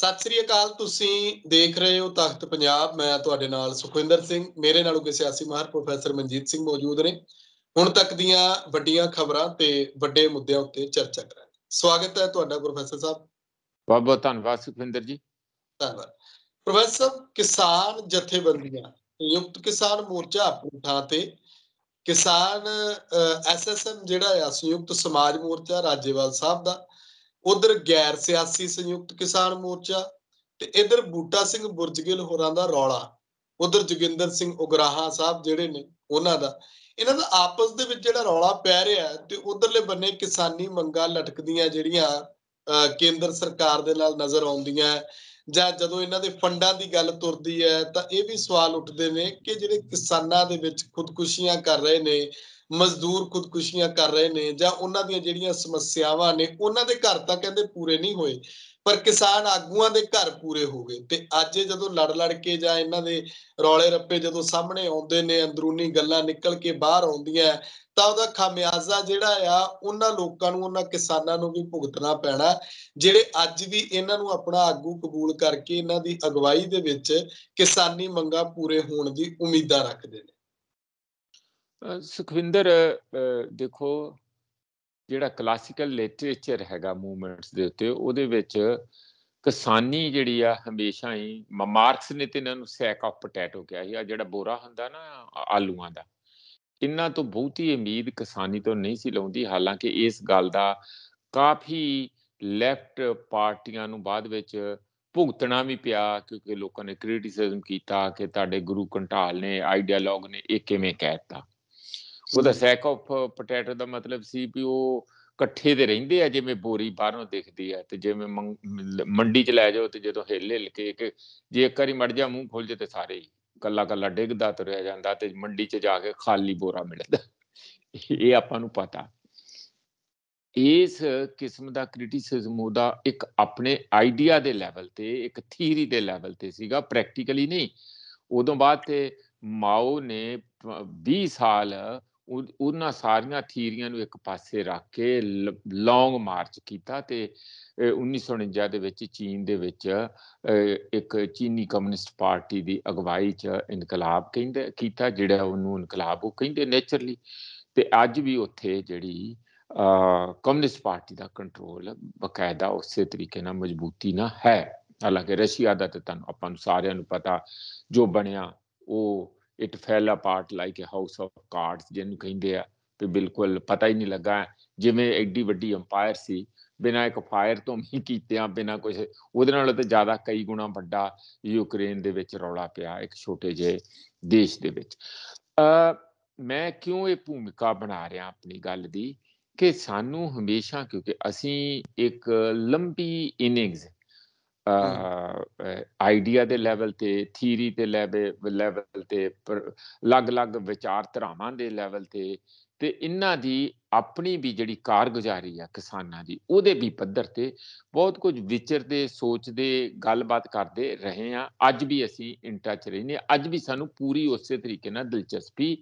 ਸਤਿ ਸ੍ਰੀ ਅਕਾਲ ਤੁਸੀਂ ਦੇਖ ਰਹੇ ਹੋ ਤਖਤ ਪੰਜਾਬ ਮੈਂ ਤੁਹਾਡੇ ਨਾਲ ਸੁਖਵਿੰਦਰ ਸਿੰਘ ਮੇਰੇ ਨਾਲ ਉਹ ਸਿਆਸੀ ਮਾਹਰ ਪ੍ਰੋਫੈਸਰ ਮਨਜੀਤ ਸਿੰਘ ਮੌਜੂਦ ਨੇ ਹੁਣ ਤੱਕ ਦੀਆਂ ਵੱਡੀਆਂ ਖਬਰਾਂ ਤੇ ਵੱਡੇ ਮੁੱਦਿਆਂ ਉੱਤੇ ਚਰਚਾ ਕਰਾਂਗੇ ਸਵਾਗਤ ਹੈ ਤੁਹਾਡਾ ਪ੍ਰੋਫੈਸਰ ਸਾਹਿਬ ਬਹੁਤ ਬਹੁਤ ਧੰਨਵਾਦ ਸੁਖਵਿੰਦਰ ਜੀ ਧੰਨਵਾਦ ਪ੍ਰੋਫੈਸਰ ਸਾਹਿਬ ਕਿਸਾਨ ਜਥੇਬੰਦੀਆਂ ਸੰਯੁਕਤ ਕਿਸਾਨ ਮੋਰਚਾ ਆਪਣੀ ਥਾਂ ਤੇ ਕਿਸਾਨ ਐਸਐਸਐਮ ਜਿਹੜਾ ਆ ਸੰਯੁਕਤ ਸਮਾਜ ਮੋਰਚਾ ਰਾਜੇਵਾਲ ਸਾਹਿਬ ਦਾ ਉਧਰ ਗੈਰ ਸਿਆਸੀ ਸੰਯੁਕਤ ਕਿਸਾਨ ਮੋਰਚਾ ਤੇ ਇਧਰ ਬੂਟਾ ਸਿੰਘ ਬੁਰਜਗਿੱਲ ਹੋਰਾਂ ਦਾ ਰੌਲਾ ਉਧਰ ਜਗਿੰਦਰ ਸਿੰਘ ਉਗਰਾਹਾ ਸਾਹਿਬ ਜਿਹੜੇ ਨੇ ਉਹਨਾਂ ਦਾ ਇਹਨਾਂ ਦਾ ਆਪਸ ਦੇ ਵਿੱਚ ਜਿਹੜਾ ਰੌਲਾ ਪੈ ਰਿਹਾ ਤੇ ਉਧਰਲੇ ਬੰਨੇ ਕਿਸਾਨੀ ਮੰਗਾਂ ਲਟਕਦੀਆਂ ਜਿਹੜੀਆਂ ਕੇਂਦਰ ਸਰਕਾਰ ਦੇ ਨਾਲ ਨਜ਼ਰ ਆਉਂਦੀਆਂ ਜਾਂ ਜਦੋਂ ਇਹਨਾਂ ਦੇ ਫੰਡਾਂ ਦੀ ਗੱਲ ਤੁਰਦੀ ਹੈ ਤਾਂ ਇਹ ਵੀ ਸਵਾਲ ਉੱਠਦੇ ਨੇ ਕਿ ਜਿਹੜੇ ਕਿਸਾਨਾਂ ਦੇ ਵਿੱਚ ਖੁਦਕੁਸ਼ੀਆਂ ਕਰ ਰਹੇ ਨੇ ਮਜ਼ਦੂਰ ਖੁਦਕੁਸ਼ੀਆਂ ਕਰ ਰਹੇ ਨੇ ਜਾਂ ਉਹਨਾਂ ਦੀਆਂ ਜਿਹੜੀਆਂ ਸਮੱਸਿਆਵਾਂ ਨੇ ਉਹਨਾਂ ਦੇ ਘਰ ਤਾਂ ਕਹਿੰਦੇ ਪੂਰੇ ਨਹੀਂ ਹੋਏ ਪਰ ਕਿਸਾਨ ਆਗੂਆਂ ਦੇ ਘਰ ਪੂਰੇ ਹੋ ਗਏ ਤੇ ਅੱਜ ਜਦੋਂ ਲੜ ਲੜ ਕੇ ਜਾਂ ਇਹਨਾਂ ਦੇ ਰੌਲੇ ਰੱਪੇ ਜਦੋਂ ਸਾਹਮਣੇ ਆਉਂਦੇ ਨੇ ਅੰਦਰੂਨੀ ਗੱਲਾਂ ਨਿਕਲ ਕੇ ਬਾਹਰ ਆਉਂਦੀਆਂ ਤਾਂ ਉਹਦਾ ਖਾਮਿਆਜ਼ਾ ਜਿਹੜਾ ਆ ਉਹਨਾਂ ਲੋਕਾਂ ਨੂੰ ਉਹਨਾਂ ਕਿਸਾਨਾਂ ਨੂੰ ਵੀ ਭੁਗਤਣਾ ਪੈਣਾ ਜਿਹੜੇ ਅੱਜ ਵੀ ਇਹਨਾਂ ਨੂੰ ਆਪਣਾ ਆਗੂ ਕਬੂਲ ਕਰਕੇ ਇਹਨਾਂ ਦੀ ਅਗਵਾਈ ਦੇ ਵਿੱਚ ਕਿਸਾਨੀ ਮੰਗਾਂ ਪੂਰੇ ਹੋਣ ਦੀ ਉਮੀਦਾਂ ਰੱਖਦੇ ਨੇ ਸੁਖਵਿੰਦਰ ਦੇਖੋ ਜਿਹੜਾ ਕਲਾਸਿਕਲ ਲਿਟਰੇਚਰ ਹੈਗਾ ਮੂਵਮੈਂਟਸ ਦੇ ਉੱਤੇ ਉਹਦੇ ਵਿੱਚ ਕਿਸਾਨੀ ਜਿਹੜੀ ਆ ਹਮੇਸ਼ਾ ਹੀ ਮਾਰਕਸ ਨੇ ਤੇ ਇਹਨਾਂ ਨੂੰ ਸੈਕ ਆਫ ਪੋਟੈਟੋ ਕਿਹਾ ਸੀ ਆ ਜਿਹੜਾ ਬੋਰਾ ਹੁੰਦਾ ਨਾ ਆਲੂਆਂ ਦਾ ਇਹਨਾਂ ਤੋਂ ਬਹੁਤੀ ਉਮੀਦ ਕਿਸਾਨੀ ਤੋਂ ਨਹੀਂ ਸੀ ਲਾਉਂਦੀ ਹਾਲਾਂਕਿ ਇਸ ਗੱਲ ਦਾ ਕਾਫੀ ਲੈਫਟ ਪਾਰਟੀਆਂ ਨੂੰ ਬਾਅਦ ਵਿੱਚ ਭੁਗਤਣਾ ਵੀ ਪਿਆ ਕਿਉਂਕਿ ਲੋਕਾਂ ਨੇ ਕ੍ਰਿਟਿਸਿਜ਼ਮ ਕੀਤਾ ਕਿ ਤੁਹਾਡੇ ਗੁਰੂ ਕੰਟਾਲ ਨੇ ਆਈਡੀਆਲੋਗ ਨੇ ਇਹ ਕਿਵੇਂ ਕਹਿਤਾ ਦਾ ਸੈਕ ਆਫ ਪੋਟੈਟੋ ਦਾ ਮਤਲਬ ਸੀ ਵੀ ਉਹ ਇਕੱਠੇ ਦੇ ਰਹਿੰਦੇ ਆ ਜਿਵੇਂ ਬੋਰੀ ਬਾਹਰੋਂ ਦਿਖਦੀ ਆ ਤੇ ਜਿਵੇਂ ਮੰਡੀ ਚ ਲੈ ਜਾਓ ਤੇ ਜਦੋਂ ਹਿੱਲ ਹਿੱਲ ਕੇ ਇੱਕ ਜੇ ਇੱਕ ਵਾਰੀ ਮੜ ਜਾ ਮੂੰਹ ਖੁੱਲ ਜੇ ਤੇ ਸਾਰੇ ਕੱਲਾ ਕੱਲਾ ਡਿੱਗਦਾ ਤੁਰਿਆ ਜਾਂਦਾ ਤੇ ਮੰਡੀ ਚ ਜਾ ਕੇ ਖਾਲੀ ਬੋਰਾ ਮਿਲਦਾ ਇਹ ਆਪਾਂ ਨੂੰ ਪਤਾ ਇਸ ਕਿਸਮ ਦਾ ਕ੍ਰਿਟਿਸਿਜ਼ਮ ਉਹਦਾ ਇੱਕ ਆਪਣੇ ਆਈਡੀਆ ਦੇ ਲੈਵਲ ਤੇ ਇੱਕ ਥੀਰੀ ਦੇ ਲੈਵਲ ਤੇ ਸੀਗਾ ਪ੍ਰੈਕਟੀਕਲੀ ਨਹੀਂ ਉਦੋਂ ਬਾਅਦ ਤੇ ਮਾਓ ਨੇ 20 ਸਾਲ ਉਹਨਾਂ ਸਾਰੀਆਂ ਥੀਰੀਆਂ ਨੂੰ ਇੱਕ ਪਾਸੇ ਰੱਖ ਕੇ ਲੌਂਗ ਮਾਰਚ ਕੀਤਾ ਤੇ 1949 ਦੇ ਵਿੱਚ ਚੀਨ ਦੇ ਵਿੱਚ ਇੱਕ ਚੀਨੀ ਕਮਿਊਨਿਸਟ ਪਾਰਟੀ ਦੀ ਅਗਵਾਈ 'ਚ ਇਨਕਲਾਬ ਕਹਿੰਦੇ ਕੀਤਾ ਜਿਹੜਾ ਉਹਨੂੰ ਇਨਕਲਾਬ ਉਹ ਕਹਿੰਦੇ ਨੇਚਰਲੀ ਤੇ ਅੱਜ ਵੀ ਉੱਥੇ ਜਿਹੜੀ ਕਮਿਊਨਿਸਟ ਪਾਰਟੀ ਦਾ ਕੰਟਰੋਲ ਬਕਾਇਦਾ ਉਸੇ ਤਰੀਕੇ ਨਾਲ ਮਜ਼ਬੂਤੀ ਨਾਲ ਹੈ ਹਾਲਾਂਕਿ ਰਸ਼ੀਆ ਦਾ ਤੇ ਤੁਹਾਨੂੰ ਆਪਾਂ ਨੂੰ ਸਾਰਿਆਂ ਨੂੰ ਪਤਾ ਜੋ ਬਣਿਆ ਉਹ it fell apart like a house of cards ਜਿਹਨੂੰ ਕਹਿੰਦੇ ਆ ਤੇ ਬਿਲਕੁਲ ਪਤਾ ਹੀ ਨਹੀਂ ਲੱਗਾ ਜਿਵੇਂ ਐਡੀ ਵੱਡੀ ਅੰਪਾਇਰ ਸੀ ਬਿਨਾਂ ਇੱਕ ਫਾਇਰ ਤੋਂ ਵੀ ਕੀਤਿਆਂ ਬਿਨਾਂ ਕੁਝ ਉਹਦੇ ਨਾਲੋਂ ਤੇ ਜ਼ਿਆਦਾ ਕਈ ਗੁਣਾ ਵੱਡਾ ਯੂਕਰੇਨ ਦੇ ਵਿੱਚ ਰੌਲਾ ਪਿਆ ਇੱਕ ਛੋਟੇ ਜਿਹੇ ਦੇਸ਼ ਦੇ ਵਿੱਚ ਅ ਮੈਂ ਕਿਉਂ ਇਹ ਭੂਮਿਕਾ ਬਣਾ ਰਿਹਾ ਆਪਣੀ ਗੱਲ ਦੀ ਕਿ ਸਾਨੂੰ ਹਮੇਸ਼ਾ ਕਿਉਂਕਿ ਅਸੀਂ ਇੱਕ ਲੰਬੀ ਇਨਿੰਗਸ ਆਈਡੀਆ ਦੇ ਲੈਵਲ ਤੇ ਥਿਊਰੀ ਦੇ ਲੈਵਲ ਤੇ ਅਲੱਗ-ਅਲੱਗ ਵਿਚਾਰ ਧਰਾਵਾਂ ਦੇ ਲੈਵਲ ਤੇ ਤੇ ਇਹਨਾਂ ਦੀ ਆਪਣੀ ਵੀ ਜਿਹੜੀ ਕਾਰਗੁਜ਼ਾਰੀ ਆ ਕਿਸਾਨਾਂ ਦੀ ਉਹਦੇ ਵੀ ਪੱਧਰ ਤੇ ਬਹੁਤ ਕੁਝ ਵਿਚਰਦੇ ਸੋਚਦੇ ਗੱਲਬਾਤ ਕਰਦੇ ਰਹੇ ਆ ਅੱਜ ਵੀ ਅਸੀਂ ਇਨ ਟੱਚ ਰਹਿੰਦੇ ਅੱਜ ਵੀ ਸਾਨੂੰ ਪੂਰੀ ਉਸੇ ਤਰੀਕੇ ਨਾਲ ਦਿਲਚਸਪੀ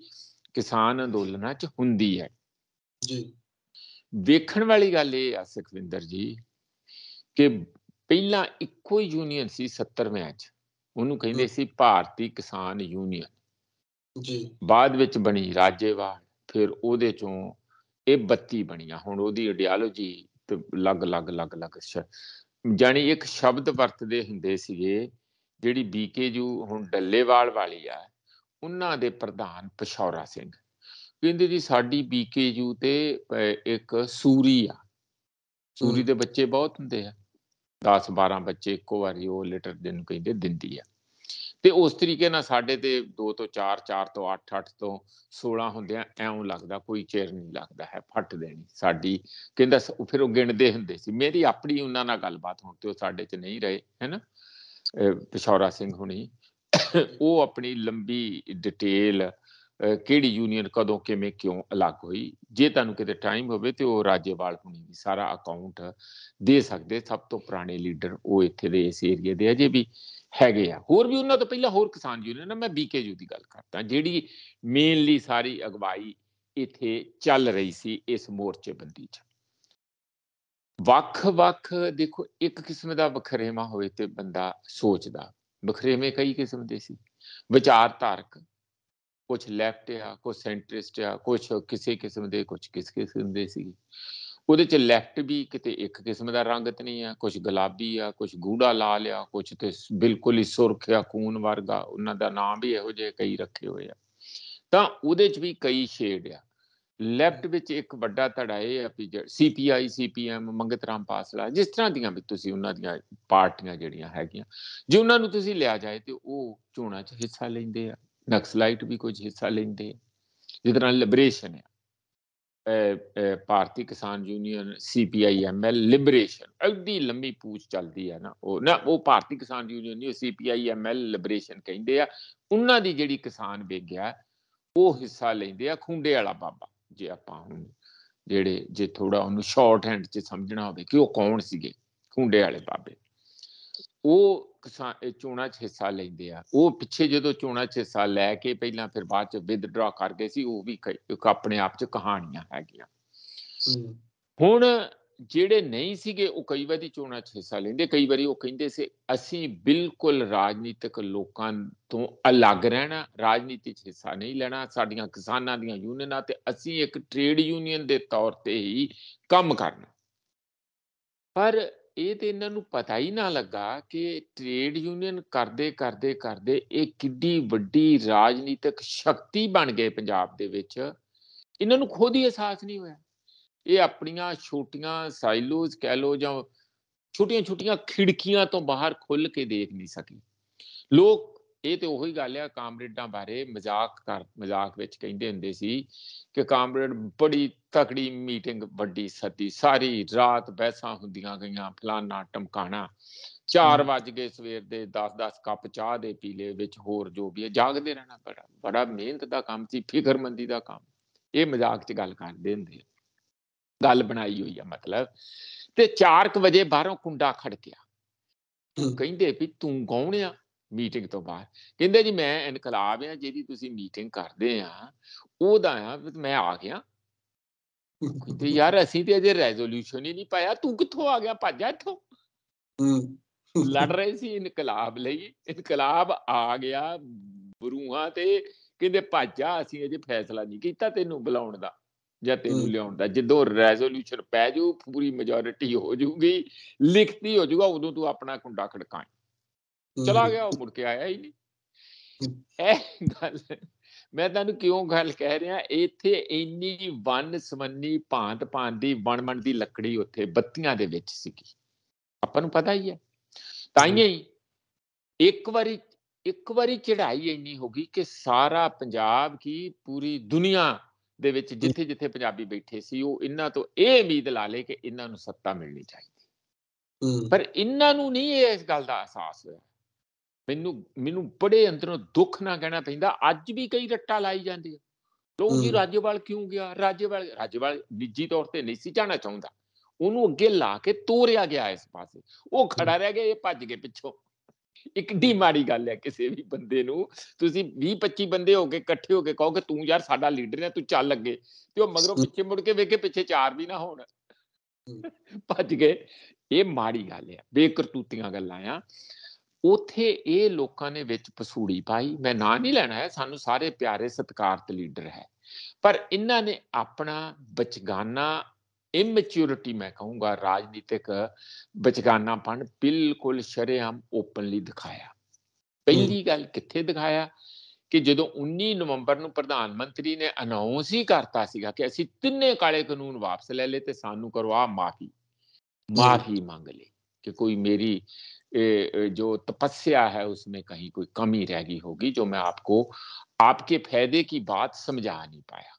ਕਿਸਾਨ ਅੰਦੋਲਨਾਂ 'ਚ ਹੁੰਦੀ ਹੈ ਜੀ ਵੇਖਣ ਵਾਲੀ ਗੱਲ ਇਹ ਆ ਸੁਖਵਿੰਦਰ ਜੀ ਕਿ ਪਹਿਲਾਂ ਇੱਕੋ ਹੀ ਯੂਨੀਅਨ ਸੀ 70ਵੇਂ 'ਚ ਉਹਨੂੰ ਕਹਿੰਦੇ ਸੀ ਭਾਰਤੀ ਕਿਸਾਨ ਯੂਨੀਅਨ ਜੀ ਬਾਅਦ ਵਿੱਚ ਬਣੀ ਰਾਜੇਵਾਲ ਫਿਰ ਉਹਦੇ ਚੋਂ ਇਹ 32 ਬਣੀਆਂ ਹੁਣ ਉਹਦੀ ਆਈਡੀਓਲੋਜੀ ਤੇ ਲੱਗ ਲੱਗ ਲੱਗ ਲੱਗ ਜਾਨੀ ਇੱਕ ਸ਼ਬਦ ਵਰਤਦੇ ਹੁੰਦੇ ਸੀਗੇ ਜਿਹੜੀ ਜੂ ਹੁਣ ਡੱਲੇਵਾਲ ਵਾਲੀ ਆ ਉਹਨਾਂ ਦੇ ਪ੍ਰਧਾਨ ਪਸ਼ੌਰਾ ਸਿੰਘ ਕਹਿੰਦੇ ਜੀ ਸਾਡੀ ਜੂ ਤੇ ਇੱਕ ਸੂਰੀ ਆ ਸੂਰੀ ਦੇ ਬੱਚੇ ਬਹੁਤ ਹੁੰਦੇ ਆ 10 12 ਬੱਚੇ ਇੱਕੋ ਵਾਰੀ ਉਹ ਲੀਟਰ ਦਿਨ ਕਹਿੰਦੇ ਦਿੰਦੀ ਆ ਤੇ ਉਸ ਤਰੀਕੇ ਨਾਲ ਸਾਡੇ ਤੇ 2 ਤੋਂ 4 4 ਤੋਂ 8 8 ਤੋਂ 16 ਹੁੰਦਿਆਂ ਐਉਂ ਲੱਗਦਾ ਕੋਈ ਚੇਰ ਨਹੀਂ ਲੱਗਦਾ ਹੈ ਫੱਟ ਦੇਣੀ ਸਾਡੀ ਕਹਿੰਦਾ ਫਿਰ ਉਹ ਗਿਣਦੇ ਹੁੰਦੇ ਸੀ ਮੇਰੀ ਆਪਣੀ ਉਹਨਾਂ ਨਾਲ ਗੱਲਬਾਤ ਹੁਣ ਤੇ ਉਹ ਸਾਡੇ 'ਚ ਨਹੀਂ ਰਹੇ ਹੈਨਾ ਪਿਸ਼ੌਰਾ ਸਿੰਘ ਹੁਣੀ ਉਹ ਆਪਣੀ ਲੰਬੀ ਡਿਟੇਲ ਕਿਹੜੀ ਯੂਨੀਅਨ ਕਦੋਂ ਕਿਵੇਂ ਕਿਉਂ ਅਲੱਗ ਹੋਈ ਜੇ ਤੁਹਾਨੂੰ ਕਿਤੇ ਟਾਈਮ ਹੋਵੇ ਤੇ ਉਹ ਰਾਜੇਵਾਲ ਹੁਣੀ ਵੀ ਸਾਰਾ ਅਕਾਊਂਟ ਦੇ ਸਕਦੇ ਸਭ ਤੋਂ ਪੁਰਾਣੇ ਲੀਡਰ ਉਹ ਇੱਥੇ ਦੇ ਇਸ ਏਰੀਆ ਦੇ ਅਜੇ ਵੀ ਹੈਗੇ ਆ ਹੋਰ ਵੀ ਉਹਨਾਂ ਤੋਂ ਪਹਿਲਾਂ ਹੋਰ ਕਿਸਾਨ ਯੂਨੀਅਨ ਮੈਂ ਬੀਕੇਯੂ ਦੀ ਗੱਲ ਕਰਦਾ ਜਿਹੜੀ ਮੇਨਲੀ ਸਾਰੀ ਅਗਵਾਈ ਇੱਥੇ ਚੱਲ ਰਹੀ ਸੀ ਇਸ ਮੋਰਚੇ ਬੰਦੀ 'ਚ ਵੱਖ-ਵੱਖ ਦੇਖੋ ਇੱਕ ਕਿਸਮ ਦਾ ਵਖਰੇਵਾ ਹੋਵੇ ਤੇ ਬੰਦਾ ਸੋਚਦਾ ਵਖਰੇਵੇਂ ਕਈ ਕਿਸਮ ਦੇ ਸੀ ਵਿਚਾਰਧਾਰਕ ਕੁਝ ਲੈਫਟ ਆ ਕੁਝ ਸੈਂਟਰਿਸਟ ਆ ਕੁਝ ਕਿਸੇ ਕਿਸਮ ਦੇ ਕੁਝ ਕਿਸ ਕਿਸਮ ਦੇ ਸੀ ਉਹਦੇ ਚ ਲੈਫਟ ਵੀ ਕਿਤੇ ਇੱਕ ਕਿਸਮ ਦਾ ਰੰਗ ਤੇ ਨਹੀਂ ਆ ਕੁਝ ਗੁਲਾਬੀ ਆ ਕੁਝ ਗੂੜਾ ਲਾਲ ਆ ਕੁਝ ਤੇ ਬਿਲਕੁਲ ਹੀ ਸੁਰਖ ਆ ਖੂਨ ਵਰਗਾ ਉਹਨਾਂ ਦਾ ਨਾਮ ਵੀ ਇਹੋ ਜਿਹੇ ਕਈ ਰੱਖੇ ਹੋਏ ਆ ਤਾਂ ਉਹਦੇ ਚ ਵੀ ਕਈ ਸ਼ੇਡ ਆ ਲੈਫਟ ਵਿੱਚ ਇੱਕ ਵੱਡਾ ਧੜਾ ਇਹ ਆ ਵੀ ਸੀਪੀਆਈ ਸੀਪੀਐਮ ਮੰਗਤ ਰਾਮ ਪਾਸਲਾ ਜਿਸ ਤਰ੍ਹਾਂ ਦੀਆਂ ਵੀ ਤੁਸੀਂ ਉਹਨਾਂ ਦੀਆਂ ਪਾਰਟੀਆਂ ਜਿਹੜੀਆਂ ਹੈਗੀਆਂ ਜੇ ਉਹਨਾਂ ਨੂੰ ਤੁਸੀਂ ਲਿਆ ਜਾਏ ਤੇ ਉਹ ਚੋਣਾਂ 'ਚ ਹਿੱਸਾ ਲੈਂਦੇ ਆ ਨਕਸਲਾਈਟ ਵੀ ਕੁਝ ਹਿੱਸਾ ਲੈਂਦੇ ਜਿਹਦੇ ਨਾਲ ਲਿਬਰੇਸ਼ਨ ਹੈ ਭਾਰਤੀ ਕਿਸਾਨ ਯੂਨੀਅਨ ਸੀਪੀਆਈਐਮਐਲ ਲਿਬਰੇਸ਼ਨ ਐਡੀ ਲੰਮੀ ਪੂਛ ਚੱਲਦੀ ਹੈ ਨਾ ਉਹ ਨਾ ਉਹ ਭਾਰਤੀ ਕਿਸਾਨ ਯੂਨੀਅਨ ਨਹੀਂ ਸੀਪੀਆਈਐਮਐਲ ਲਿਬਰੇਸ਼ਨ ਕਹਿੰਦੇ ਆ ਉਹਨਾਂ ਦੀ ਜਿਹੜੀ ਕਿਸਾਨ ਵੇਗਿਆ ਉਹ ਹਿੱਸਾ ਲੈਂਦੇ ਆ ਖੁੰਡੇ ਵਾਲਾ ਬਾਬਾ ਜੇ ਆਪਾਂ ਹੁਣ ਜਿਹੜੇ ਜੇ ਥੋੜਾ ਉਹਨੂੰ ਸ਼ਾਰਟ ਹੈਂਡ 'ਚ ਸਮਝਣਾ ਹੋਵੇ ਕਿ ਉਹ ਕੌਣ ਸੀਗੇ ਖੁੰਡੇ ਵਾਲੇ ਬਾਬੇ ਉਹ ਚੋਣਾਂ 'ਚ ਹਿੱਸਾ ਲੈਂਦੇ ਆ ਉਹ ਪਿੱਛੇ ਜਦੋਂ ਚੋਣਾਂ 'ਚ ਹਿੱਸਾ ਲੈ ਕੇ ਪਹਿਲਾਂ ਫਿਰ ਬਾਅਦ 'ਚ ਵਿਦਡਰਾ ਕਰ ਗਏ ਸੀ ਉਹ ਵੀ ਆਪਣੇ ਆਪ 'ਚ ਕਹਾਣੀਆਂ ਹੈਗੀਆਂ ਹੁਣ ਜਿਹੜੇ ਨਹੀਂ ਸੀਗੇ ਉਹ ਕਈ ਵਾਰੀ ਚੋਣਾਂ 'ਚ ਹਿੱਸਾ ਲੈਂਦੇ ਕਈ ਵਾਰੀ ਉਹ ਕਹਿੰਦੇ ਸੀ ਅਸੀਂ ਬਿਲਕੁਲ ਰਾਜਨੀਤਿਕ ਲੋਕਾਂ ਤੋਂ ਅਲੱਗ ਰਹਿਣਾ ਰਾਜਨੀਤੀ 'ਚ ਹਿੱਸਾ ਨਹੀਂ ਲੈਣਾ ਸਾਡੀਆਂ ਕਿਸਾਨਾਂ ਦੀਆਂ ਯੂਨੀਅਨਾਂ ਤੇ ਅਸੀਂ ਇੱਕ ਟ੍ਰੇਡ ਯੂਨੀਅਨ ਦੇ ਤੌਰ ਤੇ ਹੀ ਕੰਮ ਕਰਨਾ ਪਰ ਇਹ ਤੇ ਇਹਨਾਂ ਨੂੰ ਪਤਾ ਹੀ ਨਾ ਲੱਗਾ ਕਿ ਟ੍ਰੇਡ ਯੂਨੀਅਨ ਕਰਦੇ ਕਰਦੇ ਕਰਦੇ ਇਹ ਕਿੱਡੀ ਵੱਡੀ ਰਾਜਨੀਤਿਕ ਸ਼ਕਤੀ ਬਣ ਗਏ ਪੰਜਾਬ ਦੇ ਵਿੱਚ ਇਹਨਾਂ ਨੂੰ ਖੁਦ ਹੀ ਅਹਿਸਾਸ ਨਹੀਂ ਹੋਇਆ ਇਹ ਆਪਣੀਆਂ ਛੋਟੀਆਂ ਸਾਈਲੋਜ਼ ਕਹਿ ਲੋ ਜਾਂ ਛੋਟੀਆਂ-ਛੋਟੀਆਂ ਖਿੜਕੀਆਂ ਤੋਂ ਬਾਹਰ ਖੁੱਲ ਕੇ ਦੇਖ ਨਹੀਂ ਸਕੀ ਲੋਕ ਇਹ ਤੇ ਉਹੀ ਗੱਲ ਆ ਕਾਮਰੇਡਾਂ ਬਾਰੇ ਮਜ਼ਾਕ ਕਰ ਮਜ਼ਾਕ ਵਿੱਚ ਕਹਿੰਦੇ ਹੁੰਦੇ ਸੀ ਕਿ ਕਾਮਰੇਡ ਬੜੀ ਤਕੜੀ ਮੀਟਿੰਗ ਵੱਡੀ ਸੱਦੀ ਸਾਰੀ ਰਾਤ ਬੈਸਾਂ ਹੁੰਦੀਆਂ ਗਈਆਂ ਫਲਾਨਾ ਟਮਕਾਣਾ 4 ਵਜ ਗਏ ਸਵੇਰ ਦੇ 10-10 ਕੱਪ ਚਾਹ ਦੇ ਪੀਲੇ ਵਿੱਚ ਹੋਰ ਜੋ ਵੀ ਜਾਗਦੇ ਰਹਿਣਾ ਬੜਾ ਬੜਾ ਮਿਹਨਤ ਦਾ ਕੰਮ ਸੀ ਫਿਕਰਮੰਦੀ ਦਾ ਕੰਮ ਇਹ ਮਜ਼ਾਕ 'ਚ ਗੱਲ ਕਰਦੇ ਹੁੰਦੇ ਗੱਲ ਬਣਾਈ ਹੋਈ ਆ ਮਤਲਬ ਤੇ 4 ਵਜੇ ਬਾਹਰੋਂ ਕੁੰਡਾ ਖੜ ਗਿਆ ਕਹਿੰਦੇ ਵੀ ਤੂੰ ਗੌਣਿਆ ਮੀਟਿੰਗ ਤੋਂ ਬਾਅਦ ਕਹਿੰਦੇ ਜੀ ਮੈਂ ਇਨਕਲਾਬ ਆ ਜਿਹਦੀ ਤੁਸੀਂ ਮੀਟਿੰਗ ਕਰਦੇ ਆ ਉਹਦਾ ਆ ਮੈਂ ਆ ਗਿਆ ਤੇ ਯਾਰ ਅਸੀਂ ਤੇ ਅਜੇ ਰੈਜ਼ੋਲੂਸ਼ਨ ਹੀ ਨਹੀਂ ਪਾਇਆ ਤੂੰ ਕਿੱਥੋਂ ਆ ਗਿਆ ਭੱਜਾ ਇੱਥੋਂ ਲੜ ਰਹੇ ਸੀ ਇਨਕਲਾਬ ਲਈ ਇਨਕਲਾਬ ਆ ਗਿਆ ਬਰੂਹਾਂ ਤੇ ਕਹਿੰਦੇ ਭੱਜਾ ਅਸੀਂ ਅਜੇ ਫੈਸਲਾ ਨਹੀਂ ਕੀਤਾ ਤੈਨੂੰ ਬੁਲਾਉਣ ਦਾ ਜਾਂ ਤੈਨੂੰ ਲਿਆਉਣ ਦਾ ਜਦੋਂ ਰੈਜ਼ੋਲੂਸ਼ਨ ਪੈ ਜੂ ਪੂਰੀ ਮੈਜੋਰਿਟੀ ਹੋ ਜੂਗੀ ਲਿਖਤੀ ਹੋ ਜੂਗਾ ਉਦੋਂ ਤੂੰ ਆਪਣਾ ਕੁੰਡਾ ਖੜਕਾਏ ਚਲਾ ਗਿਆ ਉਹ ਮੁੜ ਕੇ ਆਇਆ ਹੀ ਨਹੀਂ ਇਹ ਗੱਲ ਮੈਂ ਤੁਹਾਨੂੰ ਕਿਉਂ ਗੱਲ ਕਹਿ ਰਿਹਾ ਇੱਥੇ ਇੰਨੀ ਵਨ ਸਮੰਨੀ ਭਾਂਤ ਭਾਂਦੀ ਦੀ ਵਣਮਣ ਦੀ ਲੱਕੜੀ ਉੱਥੇ ਬੱਤੀਆਂ ਦੇ ਵਿੱਚ ਸੀਗੀ ਆਪਾਂ ਨੂੰ ਪਤਾ ਹੀ ਹੈ ਤਾਂ ਹੀ ਇੱਕ ਵਾਰੀ ਇੱਕ ਵਾਰੀ ਚੜ੍ਹਾਈ ਇੰਨੀ ਹੋ ਗਈ ਕਿ ਸਾਰਾ ਪੰਜਾਬ ਕੀ ਪੂਰੀ ਦੁਨੀਆ ਦੇ ਵਿੱਚ ਜਿੱਥੇ ਜਿੱਥੇ ਪੰਜਾਬੀ ਬੈਠੇ ਸੀ ਉਹ ਇਹਨਾਂ ਤੋਂ ਇਹ ਉਮੀਦ ਲਾ ਲੇ ਕਿ ਇਹਨਾਂ ਨੂੰ ਸੱਤਾ ਮਿਲਣੀ ਚਾਹੀਦੀ ਪਰ ਇਹਨਾਂ ਨੂੰ ਨਹੀਂ ਇਸ ਗੱਲ ਦਾ ਅਹਿਸਾਸ ਹੋਇਆ ਮੈਨੂੰ ਮੈਨੂੰ ਬੜੇ ਅੰਦਰੋਂ ਦੁੱਖ ਨਾ ਕਹਿਣਾ ਪੈਂਦਾ ਅੱਜ ਵੀ ਕਈ ਰੱਟਾ ਲਾਈ ਜਾਂਦੀ ਹੈ ਲੋਕ ਜੀ ਰਾਜੇਵਾਲ ਕਿਉਂ ਗਿਆ ਰਾਜੇਵਾਲ ਰਾਜੇਵਾਲ ਨਿੱਜੀ ਤੌਰ ਤੇ ਨਹੀਂ ਸੀ ਜਾਣਾ ਚਾਹੁੰਦਾ ਉਹਨੂੰ ਅੱਗੇ ਲਾ ਕੇ ਤੋਰਿਆ ਗਿਆ ਇਸ ਪਾਸੇ ਉਹ ਖੜਾ ਰਹਿ ਗਿਆ ਇਹ ਭੱਜ ਗਿਆ ਪਿੱਛੋਂ ਇੱਕ ਢੀ ਮਾੜੀ ਗੱਲ ਹੈ ਕਿਸੇ ਵੀ ਬੰਦੇ ਨੂੰ ਤੁਸੀਂ 20 25 ਬੰਦੇ ਹੋ ਕੇ ਇਕੱਠੇ ਹੋ ਕੇ ਕਹੋਗੇ ਤੂੰ ਯਾਰ ਸਾਡਾ ਲੀਡਰ ਹੈ ਤੂੰ ਚੱਲ ਅੱਗੇ ਤੇ ਉਹ ਮਗਰੋਂ ਪਿੱਛੇ ਮੁੜ ਕੇ ਵੇਖੇ ਪਿੱਛੇ ਚਾਰ ਵੀ ਨਾ ਹੋਣ ਭੱਜ ਗਏ ਇਹ ਮਾੜੀ ਗੱਲ ਹੈ ਬੇਕਰਤੂਤੀਆਂ ਗੱਲਾਂ ਆ ਉਥੇ ਇਹ ਲੋਕਾਂ ਨੇ ਵਿੱਚ ਪਸੂੜੀ ਪਾਈ ਮੈਂ ਨਾਂ ਨਹੀਂ ਲੈਣਾ ਹੈ ਸਾਨੂੰ ਸਾਰੇ ਪਿਆਰੇ ਸਤਕਾਰਤ ਲੀਡਰ ਹੈ ਪਰ ਇਹਨਾਂ ਨੇ ਆਪਣਾ ਬਚਗਾਨਾ ਇਮੈਚਿਉਰਿਟੀ ਮੈਂ ਕਹੂੰਗਾ ਰਾਜਨੀਤਿਕ ਬਚਗਾਨਾਪਣ ਬਿਲਕੁਲ ਸ਼ਰੇਆਮ ਓਪਨਲੀ ਦਿਖਾਇਆ ਪਹਿਲੀ ਗੱਲ ਕਿੱਥੇ ਦਿਖਾਇਆ ਕਿ ਜਦੋਂ 19 ਨਵੰਬਰ ਨੂੰ ਪ੍ਰਧਾਨ ਮੰਤਰੀ ਨੇ ਅਨਾਉਂਸ ਹੀ ਕਰਤਾ ਸੀਗਾ ਕਿ ਅਸੀਂ ਤਿੰਨੇ ਕਾਲੇ ਕਾਨੂੰਨ ਵਾਪਸ ਲੈ ਲੇ ਤੇ ਸਾਨੂੰ ਕਰਵਾ ਮਾਫੀ ਮਾਫੀ ਮੰਗ ਲਈ ਕਿ ਕੋਈ ਮੇਰੀ जो तपस्या है उसमें कहीं कोई कमी रह गई होगी जो मैं आपको आपके फायदे की ਬਾਤ ਸਮਝਾ ਨਹੀਂ ਪਾਇਆ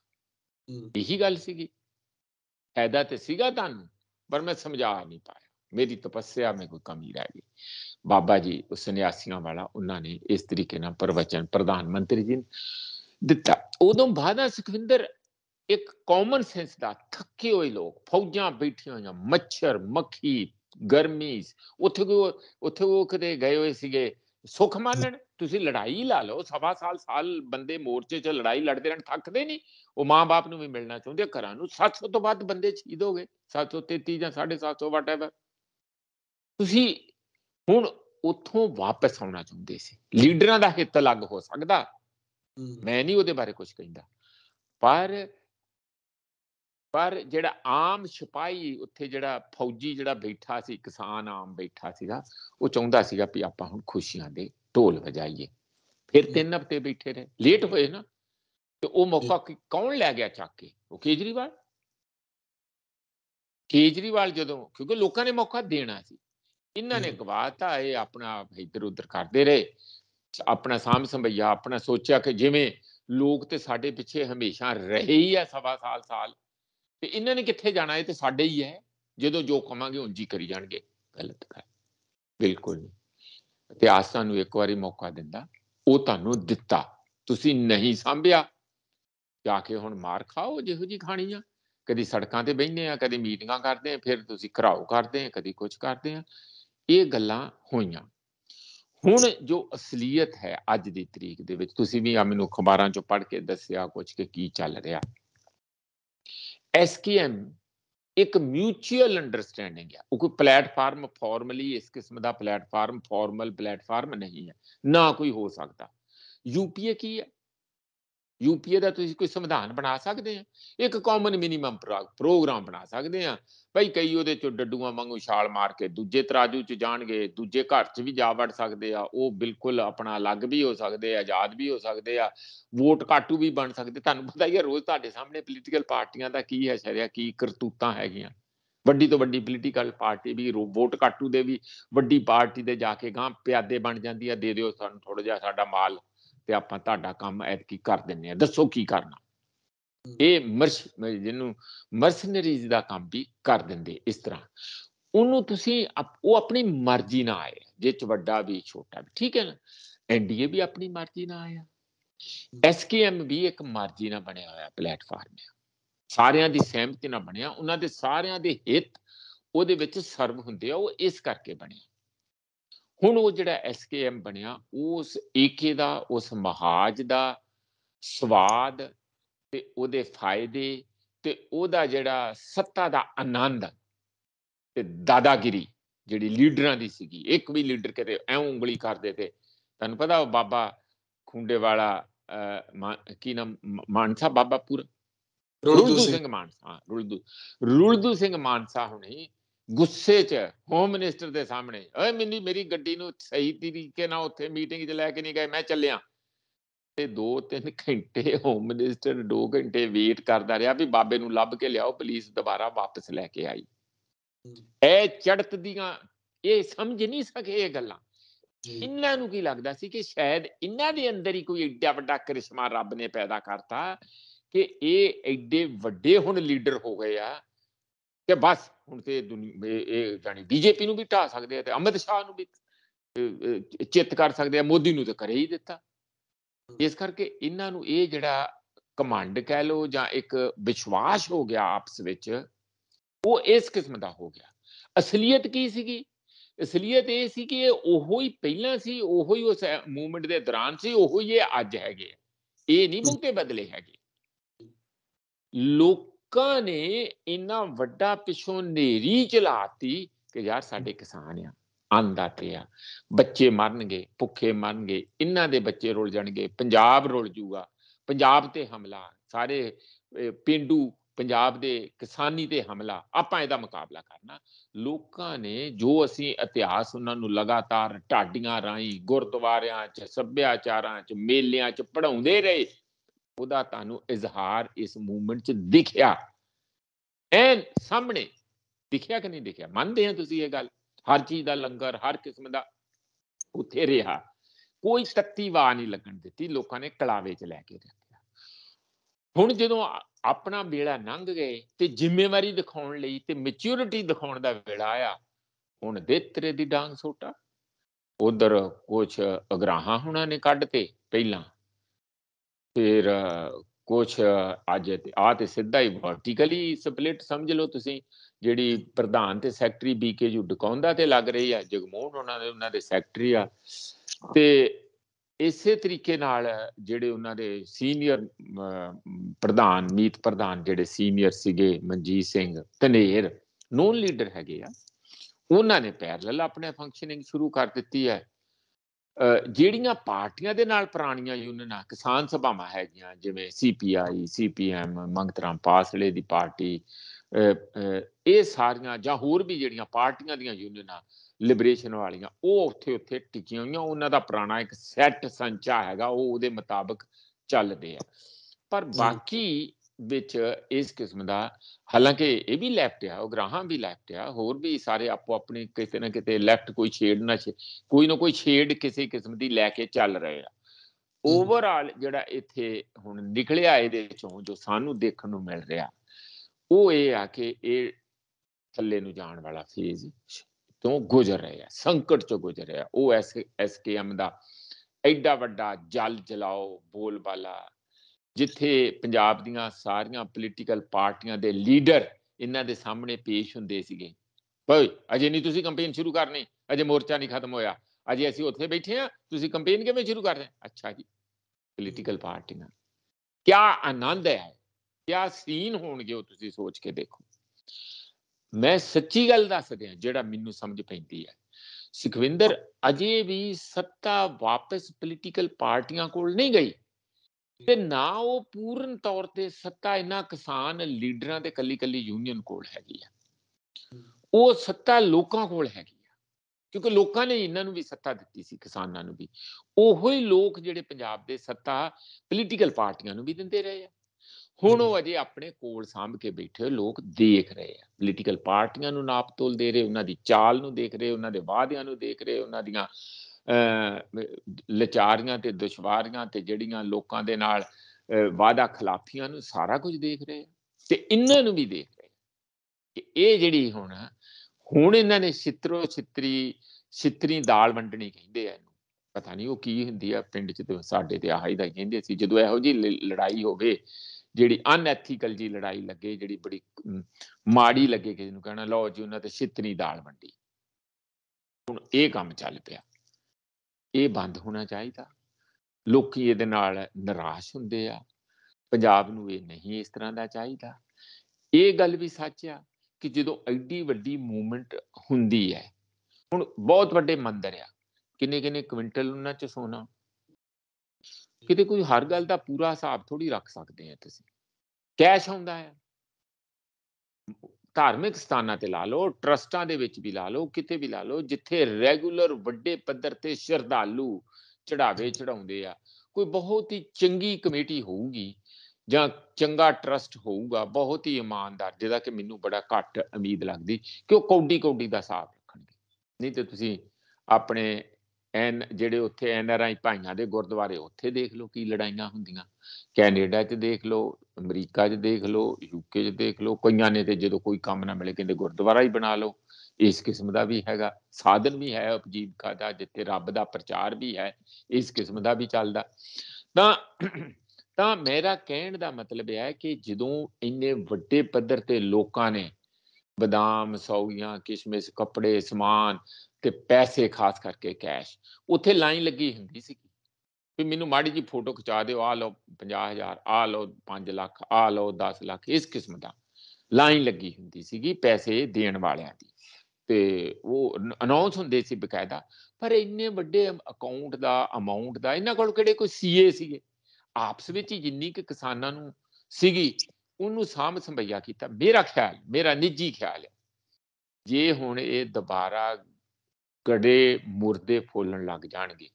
ਇਹੀ ਗੱਲ ਸੀਗੀ ਫਾਇਦਾ ਤੇ ਸੀਗਾ ਤੁਹਾਨੂੰ ਪਰ ਮੈਂ ਸਮਝਾ ਨਹੀਂ ਪਾਇਆ ਮੇਰੀ ਤਪੱਸਿਆ ਮੇਂ ਕੋਈ ਕਮੀ ਰਹਿ ਗਈ ਬਾਬਾ ਜੀ ਉਸ ਸੰਨਿਆਸੀਆਂ ਵਾਲਾ ਉਹਨਾਂ ਨੇ ਇਸ ਤਰੀਕੇ ਨਾਲ ਪ੍ਰਵਚਨ ਪ੍ਰਧਾਨ ਮੰਤਰੀ ਜੀ ਦਿੱਤਾ ਉਦੋਂ ਬਾਅਦ ਸੁਖਵਿੰਦਰ ਇੱਕ ਕਾਮਨ ਸੈਂਸ ਦਾ ਥੱਕੇ ਹੋਏ ਲੋਕ ਫੌਜਾਂ ਬੈਠੀਆਂ ਹੋਈਆਂ ਮੱਛਰ ਮੱਖੀ ਗਰਮੀ ਉੱਥੇ ਕੋ ਉੱਥੇ ਉਹ ਕਦੇ ਗਏ ਹੋਏ ਸੀਗੇ ਸੁਖ ਮੰਨਣ ਤੁਸੀਂ ਲੜਾਈ ਲਾ ਲਓ ਸਵਾ ਸਾਲ ਸਾਲ ਬੰਦੇ ਮੋਰਚੇ 'ਚ ਲੜਾਈ ਲੜਦੇ ਰਹਿਣ ਥੱਕਦੇ ਨਹੀਂ ਉਹ ਮਾਂ-ਬਾਪ ਨੂੰ ਵੀ ਮਿਲਣਾ ਚਾਹੁੰਦੇ ਘਰਾਂ ਨੂੰ 700 ਤੋਂ ਵੱਧ ਬੰਦੇ ਛੀਦ ਹੋ ਗਏ 733 ਜਾਂ 750 ਵਾਟਐਵਰ ਤੁਸੀਂ ਹੁਣ ਉੱਥੋਂ ਵਾਪਸ ਆਉਣਾ ਚਾਹੁੰਦੇ ਸੀ ਲੀਡਰਾਂ ਦਾ ਹਿੱਤ ਅਲੱਗ ਹੋ ਸਕਦਾ ਮੈਂ ਨਹੀਂ ਉਹਦੇ ਬਾਰੇ ਕੁਝ ਕਹਿੰਦਾ ਪਰ ਪਰ ਜਿਹੜਾ ਆਮ ਸਿਪਾਈ ਉੱਥੇ ਜਿਹੜਾ ਫੌਜੀ ਜਿਹੜਾ ਬੈਠਾ ਸੀ ਕਿਸਾਨ ਆਮ ਬੈਠਾ ਸੀਗਾ ਉਹ ਚਾਹੁੰਦਾ ਸੀਗਾ ਵੀ ਆਪਾਂ ਹੁਣ ਖੁਸ਼ੀਆਂ ਦੇ ਢੋਲ ਵਜਾਈਏ ਫਿਰ ਤਿੰਨ ਹਫ਼ਤੇ ਬੈਠੇ ਰਹੇ ਲੇਟ ਹੋਏ ਨਾ ਤੇ ਉਹ ਮੌਕਾ ਕੌਣ ਲੈ ਗਿਆ ਚੱਕ ਕੇ ਉਹ ਕੇਜਰੀਵਾਲ ਕੇਜਰੀਵਾਲ ਜਦੋਂ ਕਿਉਂਕਿ ਲੋਕਾਂ ਨੇ ਮੌਕਾ ਦੇਣਾ ਸੀ ਇਹਨਾਂ ਨੇ ਗਵਾਤਾ ਇਹ ਆਪਣਾ ਇੱਧਰ ਉੱਧਰ ਕਰਦੇ ਰਹੇ ਆਪਣਾ ਸਾਮ ਸੰਭਈਆ ਆਪਣਾ ਸੋਚਿਆ ਕਿ ਜਿਵੇਂ ਲੋਕ ਤੇ ਸਾਡੇ ਪਿੱਛੇ ਹਮੇਸ਼ਾ ਰਹੇ ਹੀ ਆ ਸਵਾ ਸਾਲ ਸਾਲ ਤੇ ਇਹਨਾਂ ਨੇ ਕਿੱਥੇ ਜਾਣਾ ਇਹ ਤੇ ਸਾਡੇ ਹੀ ਹੈ ਜਦੋਂ ਜੋ ਕਵਾਂਗੇ ਉਂਝ ਹੀ ਕਰੀ ਜਾਣਗੇ ਗਲਤ ਕਰ ਬਿਲਕੁਲ ਨਹੀਂ ਇਤਿਹਾਸ ਤੁਹਾਨੂੰ ਇੱਕ ਵਾਰੀ ਮੌਕਾ ਦਿੰਦਾ ਉਹ ਤੁਹਾਨੂੰ ਦਿੱਤਾ ਤੁਸੀਂ ਨਹੀਂ ਸੰਭਿਆ ਜਾ ਕੇ ਹੁਣ ਮਾਰ ਖਾਓ ਜਿਹੋ ਜੀ ਖਾਣੀ ਆ ਕਦੀ ਸੜਕਾਂ ਤੇ ਬੈਹਨੇ ਆ ਕਦੀ ਮੀਟਿੰਗਾਂ ਕਰਦੇ ਆ ਫਿਰ ਤੁਸੀਂ ਘਰਾਓ ਕਰਦੇ ਆ ਕਦੀ ਕੁਝ ਕਰਦੇ ਆ ਇਹ ਗੱਲਾਂ ਹੋਈਆਂ ਹੁਣ ਜੋ ਅਸਲੀਅਤ ਹੈ ਅੱਜ ਦੀ ਤਰੀਕ ਦੇ ਵਿੱਚ ਤੁਸੀਂ ਵੀ ਆ ਮੈਨੂੰ ਖਬਰਾਂ ਚੋਂ ਪੜ੍ਹ ਕੇ ਦੱਸਿਆ ਕੁਝ ਕਿ ਕੀ ਚੱਲ ਰਿਹਾ ਐਸਕੇਐਮ ਇੱਕ ਮਿਊਚੁਅਲ ਅੰਡਰਸਟੈਂਡਿੰਗ ਹੈ ਉਹ ਕੋਈ ਪਲੇਟਫਾਰਮ ਫਾਰਮਲੀ ਇਸ ਕਿਸਮ ਦਾ ਪਲੇਟਫਾਰਮ ਫਾਰਮਲ ਪਲੇਟਫਾਰਮ ਨਹੀਂ ਹੈ ਨਾ ਕੋਈ ਹੋ ਸਕਦਾ यूपीए की है ਯੂਪੀਏ ਦਾ ਤੁਸੀਂ ਕੋਈ ਸੰਵਿਧਾਨ ਬਣਾ ਸਕਦੇ ਆ ਇੱਕ ਕਾਮਨ ਮਿਨੀਮਮ ਪ੍ਰੋਗਰਾਮ ਬਣਾ ਸਕਦੇ ਆ ਭਈ ਕਈ ਉਹਦੇ ਚ ਡੱਡੂਆਂ ਵਾਂਗੂ ਛਾਲ ਮਾਰ ਕੇ ਦੂਜੇ ਤਰਾਜੂ ਚ ਜਾਣਗੇ ਦੂਜੇ ਘਰ ਚ ਵੀ ਜਾ ਵੜ ਸਕਦੇ ਆ ਉਹ ਬਿਲਕੁਲ ਆਪਣਾ ਅਲੱਗ ਵੀ ਹੋ ਸਕਦੇ ਆ ਆਜ਼ਾਦ ਵੀ ਹੋ ਸਕਦੇ ਆ ਵੋਟ ਕਾਟੂ ਵੀ ਬਣ ਸਕਦੇ ਤੁਹਾਨੂੰ ਪਤਾ ਹੀ ਆ ਰੋਜ਼ ਤੁਹਾਡੇ ਸਾਹਮਣੇ ਪੋਲੀਟੀਕਲ ਪਾਰਟੀਆਂ ਦਾ ਕੀ ਹੈ ਸ਼ਰਿਆ ਕੀ ਕਰਤੂਤਾਂ ਹੈਗੀਆਂ ਵੱਡੀ ਤੋਂ ਵੱਡੀ ਪੋਲੀਟੀਕਲ ਪਾਰਟੀ ਵੀ ਵੋਟ ਕਾਟੂ ਦੇ ਵੀ ਵੱਡੀ ਪਾਰਟੀ ਦੇ ਜਾ ਕੇ ਗਾਂ ਪਿਆਦੇ ਬਣ ਜਾਂਦੀ ਆ ਦੇ ਦਿਓ ਸਾਨੂੰ ਥੋੜਾ ਜਿਹਾ ਸਾਡਾ ਮਾਲ ਤੇ ਆਪਾਂ ਤੁਹਾਡਾ ਕੰਮ ਐਤਕੀ ਕਰ ਦਿੰਨੇ ਆ ਦੱਸੋ ਕੀ ਕਰਨਾ ਇਹ ਮਰਸ ਜਿਹਨੂੰ ਮਰਸਨਰੀਜ਼ ਦਾ ਕੰਮ ਵੀ ਕਰ ਦਿੰਦੇ ਇਸ ਤਰ੍ਹਾਂ ਉਹਨੂੰ ਤੁਸੀਂ ਉਹ ਆਪਣੀ ਮਰਜ਼ੀ ਨਾਲ ਆਏ ਜੇ ਚ ਵੱਡਾ ਵੀ ਛੋਟਾ ਵੀ ਠੀਕ ਹੈ ਨਾ ਐਨਡੀਏ ਵੀ ਆਪਣੀ ਮਰਜ਼ੀ ਨਾਲ ਆਇਆ ਐਸਕੇਐਮ ਵੀ ਇੱਕ ਮਰਜ਼ੀ ਨਾਲ ਬਣਿਆ ਹੋਇਆ ਪਲੇਟਫਾਰਮ ਹੈ ਸਾਰਿਆਂ ਦੀ ਸਹਿਮਤੀ ਨਾਲ ਬਣਿਆ ਉਹਨਾਂ ਦੇ ਸਾਰਿਆਂ ਦੇ ਹਿੱਤ ਉਹਦੇ ਵਿੱਚ ਸਰਵ ਹੁੰਦੇ ਆ ਉਹ ਇਸ ਕਰਕੇ ਬਣਿਆ ਹੁਣ ਉਹ ਜਿਹੜਾ ਐਸਕੇਐਮ ਬਣਿਆ ਉਸ ਏਕੇ ਦਾ ਉਸ ਮਹਾਜ ਦਾ ਸਵਾਦ ਤੇ ਉਹਦੇ ਫਾਇਦੇ ਤੇ ਉਹਦਾ ਜਿਹੜਾ ਸੱਤਾ ਦਾ ਆਨੰਦ ਤੇ ਦਾਦਾਗਿਰੀ ਜਿਹੜੀ ਲੀਡਰਾਂ ਦੀ ਸੀਗੀ ਇੱਕ ਵੀ ਲੀਡਰ ਕਿਤੇ ਐਂ ਉਂਗਲੀ ਕਰਦੇ ਤੇ ਤੁਹਾਨੂੰ ਪਤਾ ਉਹ ਬਾਬਾ ਖੁੰਡੇ ਵਾਲਾ ਕੀ ਨਾਮ ਮਾਨਸਾ ਬਾਬਾ ਰੁਲਦੂ ਸਿੰਘ ਮਾਨਸਾ ਰੁਲਦੂ ਰੁਲਦੂ ਸਿੰਘ ਮਾਨਸਾ ਹੁਣੀ ਗੁੱਸੇ 'ਚ ਹੋਮ ਮਿਨਿਸਟਰ ਦੇ ਸਾਹਮਣੇ ਓਏ ਮਿੰਨੀ ਮੇਰੀ ਗੱਡੀ ਨੂੰ ਸਹੀ ਤਰੀਕੇ ਨਾਲ ਉੱਥੇ ਮੀਟਿੰਗ 'ਚ ਲੈ ਕੇ ਨਹੀਂ ਗਏ ਮੈਂ ਚੱਲਿਆ ਤੇ 2-3 ਘੰਟੇ ਹੋਮ ਮਿਨਿਸਟਰ 2 ਘੰਟੇ ਵੇਟ ਕਰਦਾ ਰਿਹਾ ਵੀ ਬਾਬੇ ਨੂੰ ਲੱਭ ਕੇ ਲਿਆਓ ਪੁਲਿਸ ਦੁਬਾਰਾ ਵਾਪਸ ਲੈ ਕੇ ਆਈ ਇਹ ਚੜਤ ਦੀਆਂ ਇਹ ਸਮਝ ਨਹੀਂ ਸਕੇ ਇਹ ਗੱਲਾਂ ਇਹਨਾਂ ਨੂੰ ਕੀ ਲੱਗਦਾ ਸੀ ਕਿ ਸ਼ਾਇਦ ਇਹਨਾਂ ਦੇ ਅੰਦਰ ਹੀ ਕੋਈ ਏਡਾ ਵੱਡਾ ਕਰਿਸ਼ਮਾ ਰੱਬ ਨੇ ਪੈਦਾ ਕਰਤਾ ਕਿ ਇਹ ਐਡੇ ਵੱਡੇ ਹੁਣ ਲੀਡਰ ਹੋ ਗਏ ਆ ਕਿ ਬਸ ਹੁਣ ਤੇ ਇਹ ਜਾਨੀ ਬੀਜੇਪੀ ਨੂੰ ਵੀ ਢਾ ਸਕਦੇ ਆ ਤੇ ਅਮਿਤ ਸ਼ਾਹ ਨੂੰ ਵੀ ਚਿੱਤ ਕਰ ਸਕਦੇ ਆ ਮੋਦੀ ਨੂੰ ਤਾਂ ਕਰੇ ਹੀ ਦਿੱਤਾ ਇਸ ਕਰਕੇ ਇਹਨਾਂ ਨੂੰ ਇਹ ਜਿਹੜਾ ਕਮਾਂਡ ਕਹਿ ਲੋ ਜਾਂ ਇੱਕ ਵਿਸ਼ਵਾਸ ਹੋ ਗਿਆ ਆਪਸ ਵਿੱਚ ਉਹ ਇਸ ਕਿਸਮ ਦਾ ਹੋ ਗਿਆ ਅਸਲੀਅਤ ਕੀ ਸੀਗੀ ਅਸਲੀਅਤ ਇਹ ਸੀ ਕਿ ਉਹੋ ਹੀ ਪਹਿਲਾਂ ਸੀ ਉਹੋ ਹੀ ਉਸ ਮੂਵਮੈਂਟ ਦੇ ਦੌਰਾਨ ਸੀ ਉਹੋ ਹੀ ਇਹ ਅੱਜ ਹੈਗੇ ਇਹ ਨਹੀਂ ਬਹੁਤੇ ਬਦਲੇ ਹੈਗੇ ਲੋਕ ਲੋਕਾਂ ਨੇ ਇੰਨਾ ਵੱਡਾ ਪਿਛੋਂ ਨੇਰੀ ਚਲਾਤੀ ਕਿ ਯਾਰ ਸਾਡੇ ਕਿਸਾਨ ਆ ਆਂਦਾ ਪਿਆ ਬੱਚੇ ਮਰਨਗੇ ਭੁੱਖੇ ਮਰਨਗੇ ਇਹਨਾਂ ਦੇ ਬੱਚੇ ਰੁੱਲ ਜਾਣਗੇ ਪੰਜਾਬ ਰੁੱਲ ਜੂਗਾ ਪੰਜਾਬ ਤੇ ਹਮਲਾ ਸਾਰੇ ਪਿੰਡੂ ਪੰਜਾਬ ਦੇ ਕਿਸਾਨੀ ਤੇ ਹਮਲਾ ਆਪਾਂ ਇਹਦਾ ਮੁਕਾਬਲਾ ਕਰਨਾ ਲੋਕਾਂ ਨੇ ਜੋ ਅਸੀਂ ਇਤਿਹਾਸ ਉਹਨਾਂ ਨੂੰ ਲਗਾਤਾਰ ਢਾਡੀਆਂ ਰਾਈ ਗੁਰਦੁਆਰਿਆਂ 'ਚ ਸੱਭਿਆਚਾਰਾਂ 'ਚ ਮੇਲਿਆਂ 'ਚ ਪੜਾਉਂਦੇ ਰਹੇ ਉਹਦਾ ਤੁਹਾਨੂੰ ਇਜ਼ਹਾਰ ਇਸ ਮੂਵਮੈਂਟ 'ਚ ਦਿਖਿਆ ਐਨ ਸਾਹਮਣੇ ਦਿਖਿਆ ਕਿ ਨਹੀਂ ਦਿਖਿਆ ਮੰਨਦੇ ਆ ਤੁਸੀਂ ਇਹ ਗੱਲ ਹਰ ਚੀਜ਼ ਦਾ ਲੰਗਰ ਹਰ ਕਿਸਮ ਦਾ ਉੱਥੇ ਰਿਹਾ ਕੋਈ ਤੱਤੀ ਵਾ ਨਹੀਂ ਲੱਗਣ ਦਿੱਤੀ ਲੋਕਾਂ ਨੇ ਕਲਾਵੇ 'ਚ ਲੈ ਕੇ ਰੱਖਿਆ ਹੁਣ ਜਦੋਂ ਆਪਣਾ ਵੇਲਾ ਲੰਘ ਗਏ ਤੇ ਜ਼ਿੰਮੇਵਾਰੀ ਦਿਖਾਉਣ ਲਈ ਤੇ ਮੈਚਿਉਰਿਟੀ ਦਿਖਾਉਣ ਦਾ ਵੇਲਾ ਆਇਆ ਹੁਣ ਦੇਤਰੇ ਦੀ ਡਾਂਗ ਸੋਟਾ ਉਧਰ ਕੁਝ ਅਗਰਾਹਾਂ ਹੁਣਾਂ ਨੇ ਕੱਢਤੇ ਪਹਿਲਾਂ ਫਿਰ ਕੁਝ ਅੱਜ ਆ ਤੇ ਸਿੱਧਾ ਹੀ ਵਰਟੀਕਲੀ ਸਪਲਿਟ ਸਮਝ ਲਓ ਤੁਸੀਂ ਜਿਹੜੀ ਪ੍ਰਧਾਨ ਤੇ ਸੈਕਟਰੀ ਬੀਕੇ ਜੂ ਡਕਾਉਂਦਾ ਤੇ ਲੱਗ ਰਹੀ ਆ ਜਗਮੋਹਨ ਉਹਨਾਂ ਦੇ ਉਹਨਾਂ ਦੇ ਸੈਕਟਰੀ ਆ ਤੇ ਇਸੇ ਤਰੀਕੇ ਨਾਲ ਜਿਹੜੇ ਉਹਨਾਂ ਦੇ ਸੀਨੀਅਰ ਪ੍ਰਧਾਨ ਮੀਤ ਪ੍ਰਧਾਨ ਜਿਹੜੇ ਸੀਨੀਅਰ ਸੀਗੇ ਮਨਜੀਤ ਸਿੰਘ ਧਨੇਰ ਨੋਨ ਲੀਡਰ ਹੈਗੇ ਆ ਉਹਨਾਂ ਨੇ ਪੈਰਲਲ ਆਪਣੇ ਫੰਕਸ਼ਨਿੰਗ ਸ਼ੁਰੂ ਕਰ ਦਿੱਤੀ ਹੈ ਜਿਹੜੀਆਂ ਪਾਰਟੀਆਂ ਦੇ ਨਾਲ ਪੁਰਾਣੀਆਂ ਯੂਨੀਅਨਾਂ ਕਿਸਾਨ ਸਭਾਵਾਂ ਹੈਗੀਆਂ ਜਿਵੇਂ ਸੀਪੀਆਈ ਸੀਪੀਐਮ ਮੰਗਤਰਾਮ ਪਾਸਲੇ ਦੀ ਪਾਰਟੀ ਇਹ ਸਾਰੀਆਂ ਜਾਂ ਹੋਰ ਵੀ ਜਿਹੜੀਆਂ ਪਾਰਟੀਆਂ ਦੀਆਂ ਯੂਨੀਅਨਾਂ ਲਿਬਰੇਸ਼ਨ ਵਾਲੀਆਂ ਉਹ ਉੱਥੇ ਉੱਥੇ ਟਿਕੀਆਂ ਹੋਈਆਂ ਉਹਨਾਂ ਦਾ ਪੁਰਾਣਾ ਇੱਕ ਸੈੱਟ ਸੰਚਾ ਹੈਗਾ ਉਹ ਉਹਦੇ ਮੁਤਾਬਕ ਚੱਲਦੇ ਆ ਪਰ ਬਾਕੀ ਵਿੱਚ ਇਸ ਕਿਸਮ ਦਾ ਹਾਲਾਂਕਿ ਇਹ ਵੀ ਲੈਫਟ ਆ ਉਹ ਗ੍ਰਾਹਾਂ ਵੀ ਲੈਫਟ ਆ ਹੋਰ ਵੀ ਸਾਰੇ ਆਪੋ ਆਪਣੇ ਕਿਤੇ ਨਾ ਕਿਤੇ ਲੈਫਟ ਕੋਈ ਛੇੜ ਨਾ ਕੋਈ ਨਾ ਕੋਈ ਛੇੜ ਕਿਸੇ ਕਿਸਮ ਦੀ ਲੈ ਕੇ ਚੱਲ ਰਹੇ ਆ ਓਵਰਆਲ ਜਿਹੜਾ ਇੱਥੇ ਹੁਣ ਨਿਕਲਿਆ ਇਹਦੇ ਚੋਂ ਜੋ ਸਾਨੂੰ ਦੇਖਣ ਨੂੰ ਮਿਲ ਰਿਹਾ ਉਹ ਇਹ ਆ ਕਿ ਇਹ ਥੱਲੇ ਨੂੰ ਜਾਣ ਵਾਲਾ ਫੇਜ਼ ਤੋਂ ਗੁਜ਼ਰ ਰਿਹਾ ਸੰਕਟ ਚੋਂ ਗੁਜ਼ਰ ਰਿਹਾ ਉਹ ਐਸ ਐਸਕੇਐਮ ਦਾ ਐਡਾ ਵੱਡਾ ਜਲ ਜਲਾਓ ਬੋਲ ਵਾਲਾ ਜਿੱਥੇ ਪੰਜਾਬ ਦੀਆਂ ਸਾਰੀਆਂ ਪੋਲੀਟੀਕਲ ਪਾਰਟੀਆਂ ਦੇ ਲੀਡਰ ਇਹਨਾਂ ਦੇ ਸਾਹਮਣੇ ਪੇਸ਼ ਹੁੰਦੇ ਸੀਗੇ ਭਾਈ ਅਜੇ ਨਹੀਂ ਤੁਸੀਂ ਕੈਂਪੇਨ ਸ਼ੁਰੂ ਕਰਨੀ ਅਜੇ ਮੋਰਚਾ ਨਹੀਂ ਖਤਮ ਹੋਇਆ ਅਜੇ ਅਸੀਂ ਉੱਥੇ ਬੈਠੇ ਆ ਤੁਸੀਂ ਕੈਂਪੇਨ ਕਿਵੇਂ ਸ਼ੁਰੂ ਕਰ ਰਹੇ ਅੱਛਾ ਜੀ ਪੋਲੀਟੀਕਲ ਪਾਰਟੀਆਂ ਕੀ ਆਨੰਦ ਹੈ ਕੀ ਸੀਨ ਹੋਣਗੇ ਉਹ ਤੁਸੀਂ ਸੋਚ ਕੇ ਦੇਖੋ ਮੈਂ ਸੱਚੀ ਗੱਲ ਦੱਸ ਰਿਹਾ ਜਿਹੜਾ ਮੈਨੂੰ ਸਮਝ ਪੈਂਦੀ ਹੈ ਸਿਕਵਿੰਦਰ ਅਜੇ ਵੀ ਸੱਤਾ ਵਾਪਸ ਪੋਲੀਟੀਕਲ ਪਾਰਟੀਆਂ ਕੋਲ ਨਹੀਂ ਗਈ ਤੇ ਨਾ ਉਹ ਪੂਰਨ ਤੌਰ ਤੇ ਸੱਤਾ ਇਹਨਾਂ ਕਿਸਾਨ ਲੀਡਰਾਂ ਤੇ ਕੱਲੀ ਕੱਲੀ ਯੂਨੀਅਨ ਕੋਲ ਹੈਗੀ ਆ ਉਹ ਸੱਤਾ ਲੋਕਾਂ ਕੋਲ ਹੈਗੀ ਆ ਕਿਉਂਕਿ ਲੋਕਾਂ ਨੇ ਇਹਨਾਂ ਨੂੰ ਵੀ ਸੱਤਾ ਦਿੱਤੀ ਸੀ ਕਿਸਾਨਾਂ ਨੂੰ ਵੀ ਉਹੋ ਹੀ ਲੋਕ ਜਿਹੜੇ ਪੰਜਾਬ ਦੇ ਸੱਤਾ ਪੋਲੀਟੀਕਲ ਪਾਰਟੀਆਂ ਨੂੰ ਵੀ ਦਿੰਦੇ ਰਹੇ ਆ ਹੁਣ ਉਹ ਅਜੇ ਆਪਣੇ ਕੋਲ ਸਾਂਭ ਕੇ ਬੈਠੇ ਲੋਕ ਦੇਖ ਰਹੇ ਆ ਪੋਲੀਟੀਕਲ ਪਾਰਟੀਆਂ ਨੂੰ ਨਾਪ ਤੋਲ ਦੇ ਰਹੇ ਉਹਨਾਂ ਦੀ ਚਾਲ ਨੂੰ ਦੇਖ ਰਹੇ ਉਹਨਾਂ ਦੇ ਵਾਅਦਿਆਂ ਨੂੰ ਦੇਖ ਰਹੇ ਉਹਨਾਂ ਦੀਆਂ ਲਚਾਰੀਆਂ ਤੇ ਦੁਸ਼ਵਾਰੀਆਂ ਤੇ ਜਿਹੜੀਆਂ ਲੋਕਾਂ ਦੇ ਨਾਲ ਵਾਦਾ ਖਿਲਾਫੀਆਂ ਨੂੰ ਸਾਰਾ ਕੁਝ ਦੇਖ ਰਹੇ ਤੇ ਇਹਨਾਂ ਨੂੰ ਵੀ ਦੇਖ ਰਹੇ ਕਿ ਇਹ ਜਿਹੜੀ ਹੁਣ ਹੁਣ ਇਹਨਾਂ ਨੇ ਛਿਤਰੋ ਛਿਤਰੀ ਛਿਤਰੀ ਦਾਲ ਵੰਡਣੀ ਕਹਿੰਦੇ ਆ ਇਹਨੂੰ ਪਤਾ ਨਹੀਂ ਉਹ ਕੀ ਹੁੰਦੀ ਆ ਪਿੰਡ 'ਚ ਤੇ ਸਾਡੇ ਤੇ ਆਹੀ ਦਾ ਕਹਿੰਦੇ ਸੀ ਜਦੋਂ ਇਹੋ ਜੀ ਲੜਾਈ ਹੋਵੇ ਜਿਹੜੀ ਅਨਐਥੀਕਲ ਜੀ ਲੜਾਈ ਲੱਗੇ ਜਿਹੜੀ ਬੜੀ ਮਾੜੀ ਲੱਗੇ ਕਿ ਨੂੰ ਕਹਿਣਾ ਲਓ ਜੀ ਉਹਨਾਂ ਤੇ ਛਿਤਰੀ ਦਾਲ ਵੰਡੀ ਹੁਣ ਇਹ ਕੰਮ ਚੱਲ ਪਿਆ ਇਹ ਬੰਦ ਹੋਣਾ ਚਾਹੀਦਾ ਲੋਕੀ ਇਹਦੇ ਨਾਲ ਨਿਰਾਸ਼ ਹੁੰਦੇ ਆ ਪੰਜਾਬ ਨੂੰ ਇਹ ਨਹੀਂ ਇਸ ਤਰ੍ਹਾਂ ਦਾ ਚਾਹੀਦਾ ਇਹ ਗੱਲ ਵੀ ਸੱਚ ਆ ਕਿ ਜਦੋਂ ਐਡੀ ਵੱਡੀ ਮੂਵਮੈਂਟ ਹੁੰਦੀ ਹੈ ਹੁਣ ਬਹੁਤ ਵੱਡੇ ਮੰਦਰ ਆ ਕਿੰਨੇ ਕਿੰਨੇ ਕੁਇੰਟਲ ਉਹਨਾਂ ਚ ਸੋਨਾ ਕਿਤੇ ਕੋਈ ਹਰ ਗੱਲ ਦਾ ਪੂਰਾ ਹਿਸਾਬ ਥੋੜੀ ਰੱਖ ਸਕਦੇ ਆ ਤੁਸੀਂ ਕੈਸ਼ ਹੁੰਦਾ ਆ ਧਾਰਮਿਕ ਸਥਾਨਾਂ ਤੇ ਲਾ ਲਓ ਟਰਸਟਾਂ ਦੇ ਵਿੱਚ ਵੀ ਲਾ ਲਓ ਕਿਤੇ ਵੀ ਲਾ ਲਓ ਜਿੱਥੇ ਰੈਗੂਲਰ ਵੱਡੇ ਪੱਧਰ ਤੇ ਸ਼ਰਧਾਲੂ ਚੜਾਵੇ ਚੜਾਉਂਦੇ ਆ ਕੋਈ ਬਹੁਤ ਹੀ ਚੰਗੀ ਕਮੇਟੀ ਹੋਊਗੀ ਜਾਂ ਚੰਗਾ ਟਰਸਟ ਹੋਊਗਾ ਬਹੁਤ ਹੀ ਇਮਾਨਦਾਰ ਜਿਹਦਾ ਕਿ ਮੈਨੂੰ ਬੜਾ ਘੱਟ ਉਮੀਦ ਲੱਗਦੀ ਕਿ ਉਹ ਕੌਡੀ ਕੌਡੀ ਦਾ ਸਾਥ ਰੱਖਣਗੇ ਨਹੀਂ ਤੇ ਤੁਸੀਂ ਆਪਣੇ ਐਨ ਜਿਹੜੇ ਉੱਥੇ ਐਨ ਆਰ ਆਈ ਭਾਈਆਂ ਦੇ ਗੁਰਦੁਆਰੇ ਉੱਥੇ ਦੇਖ ਲਓ ਕੀ ਲੜਾਈਆਂ ਹੁੰਦੀਆਂ ਕੈਨੇਡਾ 'ਚ ਦੇਖ ਲਓ ਅਮਰੀਕਾ 'ਚ ਦੇਖ ਲਓ ਯੂਕੇ 'ਚ ਦੇਖ ਲਓ ਕਈਆਂ ਨੇ ਤੇ ਜਦੋਂ ਕੋਈ ਕੰਮ ਨਾ ਮਿਲੇ ਕਹਿੰਦੇ ਗੁਰਦੁਆਰਾ ਹੀ ਬਣਾ ਲਓ ਇਸ ਕਿਸਮ ਦਾ ਵੀ ਹੈਗਾ ਸਾਧਨ ਵੀ ਹੈ ਉਪਜੀਵਕਾ ਦਾ ਜਿੱਥੇ ਰੱਬ ਦਾ ਪ੍ਰਚਾਰ ਵੀ ਹੈ ਇਸ ਕਿਸਮ ਦਾ ਵੀ ਚੱਲਦਾ ਤਾਂ ਤਾਂ ਮੇਰਾ ਕਹਿਣ ਦਾ ਮਤਲਬ ਇਹ ਹੈ ਕਿ ਜਦੋਂ ਇੰਨੇ ਵੱਡੇ ਪੱਧਰ ਤੇ ਲੋਕਾਂ ਨੇ ਬਦਾਮ ਸੌਗੀਆਂ ਕਿਸ਼ਮਿਸ਼ ਕੱਪੜੇ ਸਮਾਨ ਤੇ ਪੈਸੇ ਖਾਸ ਕਰਕੇ ਕੈਸ਼ ਉੱਥੇ ਲਾਈਨ ਲੱਗੀ ਹੁੰਦੀ ਸੀ ਕਿ ਮੈਨੂੰ ਮਾੜੀ ਜੀ ਫੋਟੋ ਖਿਚਾ ਦਿਓ ਆ ਲਓ 50000 ਆ ਲਓ 5 ਲੱਖ ਆ ਲਓ 10 ਲੱਖ ਇਸ ਕਿਸਮ ਦਾ ਲਾਈਨ ਲੱਗੀ ਹੁੰਦੀ ਸੀਗੀ ਪੈਸੇ ਦੇਣ ਵਾਲਿਆਂ ਦੀ ਤੇ ਉਹ ਅਨਾਉਂਸ ਹੁੰਦੇ ਸੀ ਬਕਾਇਦਾ ਪਰ ਇੰਨੇ ਵੱਡੇ ਅਕਾਊਂਟ ਦਾ ਅਮਾਉਂਟ ਦਾ ਇਹਨਾਂ ਕੋਲ ਕਿਹੜੇ ਕੋਈ ਸੀਏ ਸੀਗੇ ਆਪਸ ਵਿੱਚ ਹੀ ਜਿੰਨੀ ਕਿ ਕਿਸਾਨਾਂ ਨੂੰ ਸੀਗੀ ਉਹਨੂੰ ਸਾਮ ਸੰਭਈਆ ਕੀਤਾ ਮੇਰਾ ਖਿਆਲ ਮੇਰਾ ਨਿੱਜੀ ਖਿਆਲ ਹੈ ਜੇ ਹੁਣ ਇਹ ਦੁਬਾਰਾ ਕੜੇ ਮੁਰਦੇ ਫੋਲਣ ਲੱਗ ਜਾਣਗੇ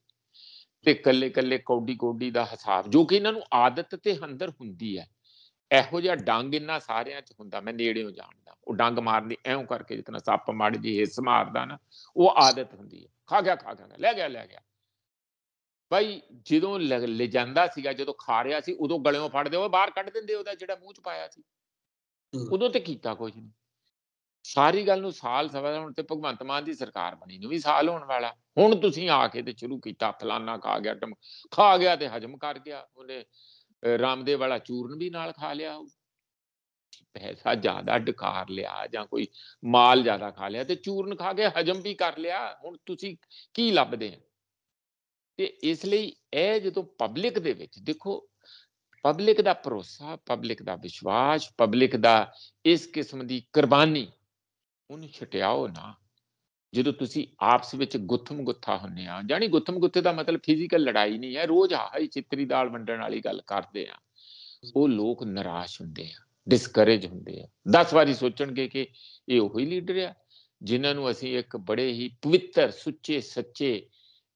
ਤੇ ਕੱਲੇ ਕੱਲੇ ਕੌਡੀ ਕੌਡੀ ਦਾ ਹਿਸਾਬ ਜੋ ਕਿ ਇਹਨਾਂ ਨੂੰ ਆਦਤ ਤੇ ਅੰਦਰ ਹੁੰਦੀ ਹੈ ਇਹੋ ਜਿਹਾ ਡੰਗ ਇਹਨਾਂ ਸਾਰਿਆਂ 'ਚ ਹੁੰਦਾ ਮੈਂ ਨੇੜਿਓਂ ਜਾਣਦਾ ਉਹ ਡੰਗ ਮਾਰਦੀ ਐਉਂ ਕਰਕੇ ਜਿਤਨਾ ਸੱਪ ਮਾੜੀ ਜੀ ਹਿੱਸ ਮਾਰਦਾ ਨਾ ਉਹ ਆਦਤ ਹੁੰਦੀ ਹੈ ਖਾ ਗਿਆ ਖਾ ਗਿਆ ਲੈ ਗਿਆ ਲੈ ਗਿਆ ਭਾਈ ਜਦੋਂ ਲੈ ਜਾਂਦਾ ਸੀਗਾ ਜਦੋਂ ਖਾ ਰਿਹਾ ਸੀ ਉਦੋਂ ਗਲਿਓਂ ਫੜਦੇ ਉਹ ਬਾਹਰ ਕੱਢ ਦਿੰਦੇ ਉਹਦਾ ਜਿਹੜਾ ਮੂੰਹ 'ਚ ਪਾਇਆ ਸੀ ਉਦੋਂ ਤੇ ਕੀਤਾ ਕੁਝ ਨਹੀਂ ਸਾਰੀ ਗੱਲ ਨੂੰ ਸਾਲ ਸਵਾ ਹੁਣ ਤੇ ਭਗਵੰਤ ਮਾਨ ਦੀ ਸਰਕਾਰ ਬਣੀ ਨੂੰ ਵੀ ਸਾਲ ਹੋਣ ਵਾਲਾ ਹੁਣ ਤੁਸੀਂ ਆ ਕੇ ਤੇ ਸ਼ੁਰੂ ਕੀਤਾ ਫਲਾਨਾ ਖਾ ਗਿਆ ਟਮ ਖਾ ਗਿਆ ਤੇ ਹਜਮ ਕਰ ਗਿਆ ਉਹਨੇ ਰਾਮਦੇਵ ਵਾਲਾ ਚੂਰਨ ਵੀ ਨਾਲ ਖਾ ਲਿਆ ਪੈਸਾ ਜ਼ਿਆਦਾ ਡਕਾਰ ਲਿਆ ਜਾਂ ਕੋਈ ਮਾਲ ਜ਼ਿਆਦਾ ਖਾ ਲਿਆ ਤੇ ਚੂਰਨ ਖਾ ਕੇ ਹਜਮ ਵੀ ਕਰ ਲਿਆ ਹੁਣ ਤੁਸੀਂ ਕੀ ਲੱਭਦੇ ਆ ਤੇ ਇਸ ਲਈ ਇਹ ਜਦੋਂ ਪਬਲਿਕ ਦੇ ਵਿੱਚ ਦੇਖੋ ਪਬਲਿਕ ਦਾ ਭਰੋਸਾ ਪਬਲਿਕ ਦਾ ਵਿਸ਼ਵਾਸ ਪਬਲਿਕ ਦਾ ਇਸ ਕਿਸਮ ਦੀ ਕੁਰਬਾਨੀ ਉਹਨੂੰ ਛਟਿਆਓ ਨਾ ਜਦੋਂ ਤੁਸੀਂ ਆਪਸ ਵਿੱਚ ਗੁੱਥਮ ਗੁੱਥਾ ਹੁੰਨੇ ਆ ਜਾਨੀ ਗੁੱਥਮ ਗੁੱਥੇ ਦਾ ਮਤਲਬ ਫਿਜ਼ੀਕਲ ਲੜਾਈ ਨਹੀਂ ਹੈ ਰੋਜ਼ ਹਾਈ ਚਿੱਤਰੀ ਦਾਲ ਵੰਡਣ ਵਾਲੀ ਗੱਲ ਕਰਦੇ ਆ ਉਹ ਲੋਕ ਨਿਰਾਸ਼ ਹੁੰਦੇ ਆ ਡਿਸਕਰੇਜ ਹੁੰਦੇ ਆ 10 ਵਾਰੀ ਸੋਚਣਗੇ ਕਿ ਇਹ ਉਹੀ ਲੀਡਰ ਆ ਜਿਨ੍ਹਾਂ ਨੂੰ ਅਸੀਂ ਇੱਕ ਬੜੇ ਹੀ ਪਵਿੱਤਰ ਸੁੱਚੇ ਸੱਚੇ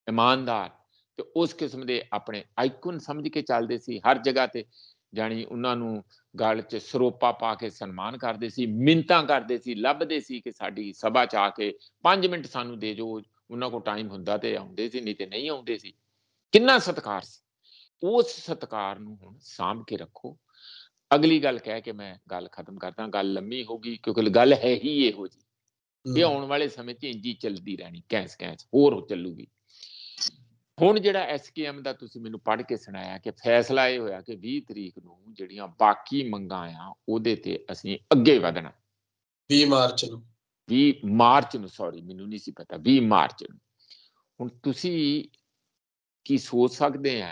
ਇਮਾਨਦਾਰ ਤੇ ਉਸ ਕਿਸਮ ਦੇ ਆਪਣੇ ਆਈਕਨ ਸਮਝ ਕੇ ਚੱਲਦੇ ਸੀ ਹਰ ਜਗ੍ਹਾ ਤੇ ਜਾਨੀ ਉਹਨਾਂ ਨੂੰ ਗਲ 'ਚ ਸਰੋਪਾ ਪਾ ਕੇ ਸਨਮਾਨ ਕਰਦੇ ਸੀ ਮਿੰਤਾਂ ਕਰਦੇ ਸੀ ਲੱਭਦੇ ਸੀ ਕਿ ਸਾਡੀ ਸਭਾ 'ਚ ਆ ਕੇ 5 ਮਿੰਟ ਸਾਨੂੰ ਦੇ ਜੋ ਉਹਨਾਂ ਕੋ ਟਾਈਮ ਹੁੰਦਾ ਤੇ ਆਉਂਦੇ ਸੀ ਨਹੀਂ ਤੇ ਨਹੀਂ ਆਉਂਦੇ ਸੀ ਕਿੰਨਾ ਸਤਕਾਰ ਸੀ ਉਸ ਸਤਕਾਰ ਨੂੰ ਹੁਣ ਸਾਂਭ ਕੇ ਰੱਖੋ ਅਗਲੀ ਗੱਲ ਕਹਿ ਕੇ ਮੈਂ ਗੱਲ ਖਤਮ ਕਰਦਾ ਗੱਲ ਲੰਮੀ ਹੋਗੀ ਕਿਉਂਕਿ ਗੱਲ ਹੈ ਹੀ ਇਹੋ ਜੀ ਇਹ ਆਉਣ ਵਾਲੇ ਸਮੇਂ 'ਚ ਇੰਜੀ ਚੱਲਦੀ ਰਹਿਣੀ ਕੈਂਸ ਕੈਂਸ ਹੋਰ ਚੱਲੂਗੀ ਹੁਣ ਜਿਹੜਾ ਐਸਕੇਐਮ ਦਾ ਤੁਸੀਂ ਮੈਨੂੰ ਪੜ੍ਹ ਕੇ ਸੁਣਾਇਆ ਕਿ ਫੈਸਲਾ ਇਹ ਹੋਇਆ ਕਿ 20 ਤਰੀਕ ਨੂੰ ਜਿਹੜੀਆਂ ਬਾਕੀ ਮੰਗਾਂ ਆ ਉਹਦੇ ਤੇ ਅਸੀਂ ਅੱਗੇ ਵਧਣਾ 20 ਮਾਰਚ ਨੂੰ 20 ਮਾਰਚ ਨੂੰ ਸੌਰੀ ਮੈਨੂੰ ਨਹੀਂ ਸੀ ਪਤਾ 20 ਮਾਰਚ ਨੂੰ ਹੁਣ ਤੁਸੀਂ ਕੀ ਸੋਚ ਸਕਦੇ ਆ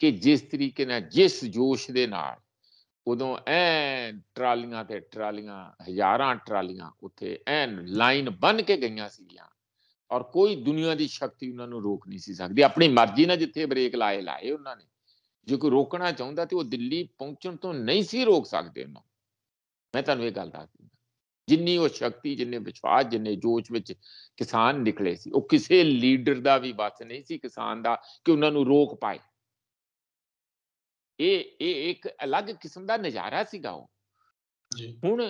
ਕਿ ਜਿਸ ਤਰੀਕੇ ਨਾਲ ਜਿਸ ਜੋਸ਼ ਦੇ ਨਾਲ ਉਦੋਂ ਐ ਟਰਾਲੀਆਂ ਤੇ ਟਰਾਲੀਆਂ ਹਜ਼ਾਰਾਂ ਟਰਾਲੀਆਂ ਉੱਥੇ ਐਨ ਲਾਈਨ ਬਣ ਕੇ ਗਈਆਂ ਸੀਗੀਆਂ ਔਰ ਕੋਈ ਦੁਨੀਆ ਦੀ ਸ਼ਕਤੀ ਉਹਨਾਂ ਨੂੰ ਰੋਕ ਨਹੀਂ ਸੀ ਸਕਦੀ ਆਪਣੀ ਮਰਜ਼ੀ ਨਾਲ ਜਿੱਥੇ ਬ੍ਰੇਕ ਲਾਏ ਲਾਏ ਉਹਨਾਂ ਨੇ ਜੇ ਕੋਈ ਰੋਕਣਾ ਚਾਹੁੰਦਾ ਤੇ ਉਹ ਦਿੱਲੀ ਪਹੁੰਚਣ ਤੋਂ ਨਹੀਂ ਸੀ ਰੋਕ ਸਕਦੇ ਉਹਨਾਂ ਮੈਂ ਤੁਹਾਨੂੰ ਇਹ ਗੱਲ ਦੱਸਦੀ ਜਿੰਨੀ ਉਹ ਸ਼ਕਤੀ ਜਿੰਨੇ ਵਿਸ਼ਵਾਸ ਜਿੰਨੇ ਜੋਸ਼ ਵਿੱਚ ਕਿਸਾਨ ਨਿਕਲੇ ਸੀ ਉਹ ਕਿਸੇ ਲੀਡਰ ਦਾ ਵੀ ਵਸ ਨਹੀਂ ਸੀ ਕਿਸਾਨ ਦਾ ਕਿ ਉਹਨਾਂ ਨੂੰ ਰੋਕ ਪਾਏ ਇਹ ਇਹ ਇੱਕ ਅਲੱਗ ਕਿਸਮ ਦਾ ਨਜ਼ਾਰਾ ਸੀਗਾ ਉਹ ਹੁਣ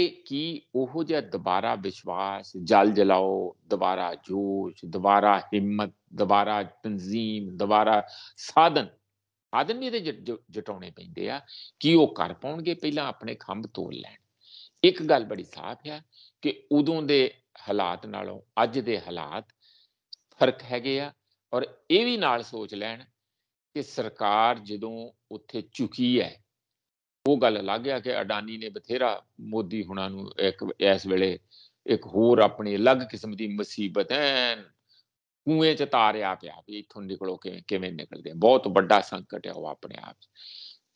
ਇਹ ਕੀ ਉਹ ਜੇ ਦੁਬਾਰਾ ਵਿਸ਼ਵਾਸ ਜਲ ਜਲਾਓ ਦੁਬਾਰਾ ਜੋਸ਼ ਦੁਬਾਰਾ ਹਿੰਮਤ ਦੁਬਾਰਾ ਤਨਜ਼ੀਮ ਦੁਬਾਰਾ ਸਾਧਨ ਸਾਧਨ ਵੀ ਤੇ ਜਟਾਉਣੇ ਪੈਂਦੇ ਆ ਕੀ ਉਹ ਕਰ ਪਾਉਣਗੇ ਪਹਿਲਾਂ ਆਪਣੇ ਖੰਭ ਤੋੜ ਲੈਣ ਇੱਕ ਗੱਲ ਬੜੀ ਸਾਫ਼ ਆ ਕਿ ਉਦੋਂ ਦੇ ਹਾਲਾਤ ਨਾਲੋਂ ਅੱਜ ਦੇ ਹਾਲਾਤ ਫਰਕ ਹੈਗੇ ਆ ਔਰ ਇਹ ਵੀ ਨਾਲ ਸੋਚ ਲੈਣ ਕਿ ਸਰਕਾਰ ਜਦੋਂ ਉੱਥੇ ਚੁਕੀ ਹੈ ਉਹ ਗੱਲ ਲੱਗ ਗਿਆ ਕਿ ਅਡਾਨੀ ਨੇ ਬਥੇਰਾ ਮੋਦੀ ਹੁਣਾਂ ਨੂੰ ਇੱਕ ਇਸ ਵੇਲੇ ਇੱਕ ਹੋਰ ਆਪਣੀ ਅਲੱਗ ਕਿਸਮ ਦੀ ਮੁਸੀਬਤ ਹੈ ਕੂਏ ਚ ਤਾਰਿਆ ਪਿਆ ਵੀ ਇਥੋਂ ਨਿਕਲੋ ਕਿਵੇਂ ਕਿਵੇਂ ਨਿਕਲਦੇ ਬਹੁਤ ਵੱਡਾ ਸੰਕਟ ਹੈ ਉਹ ਆਪਣੇ ਆਪ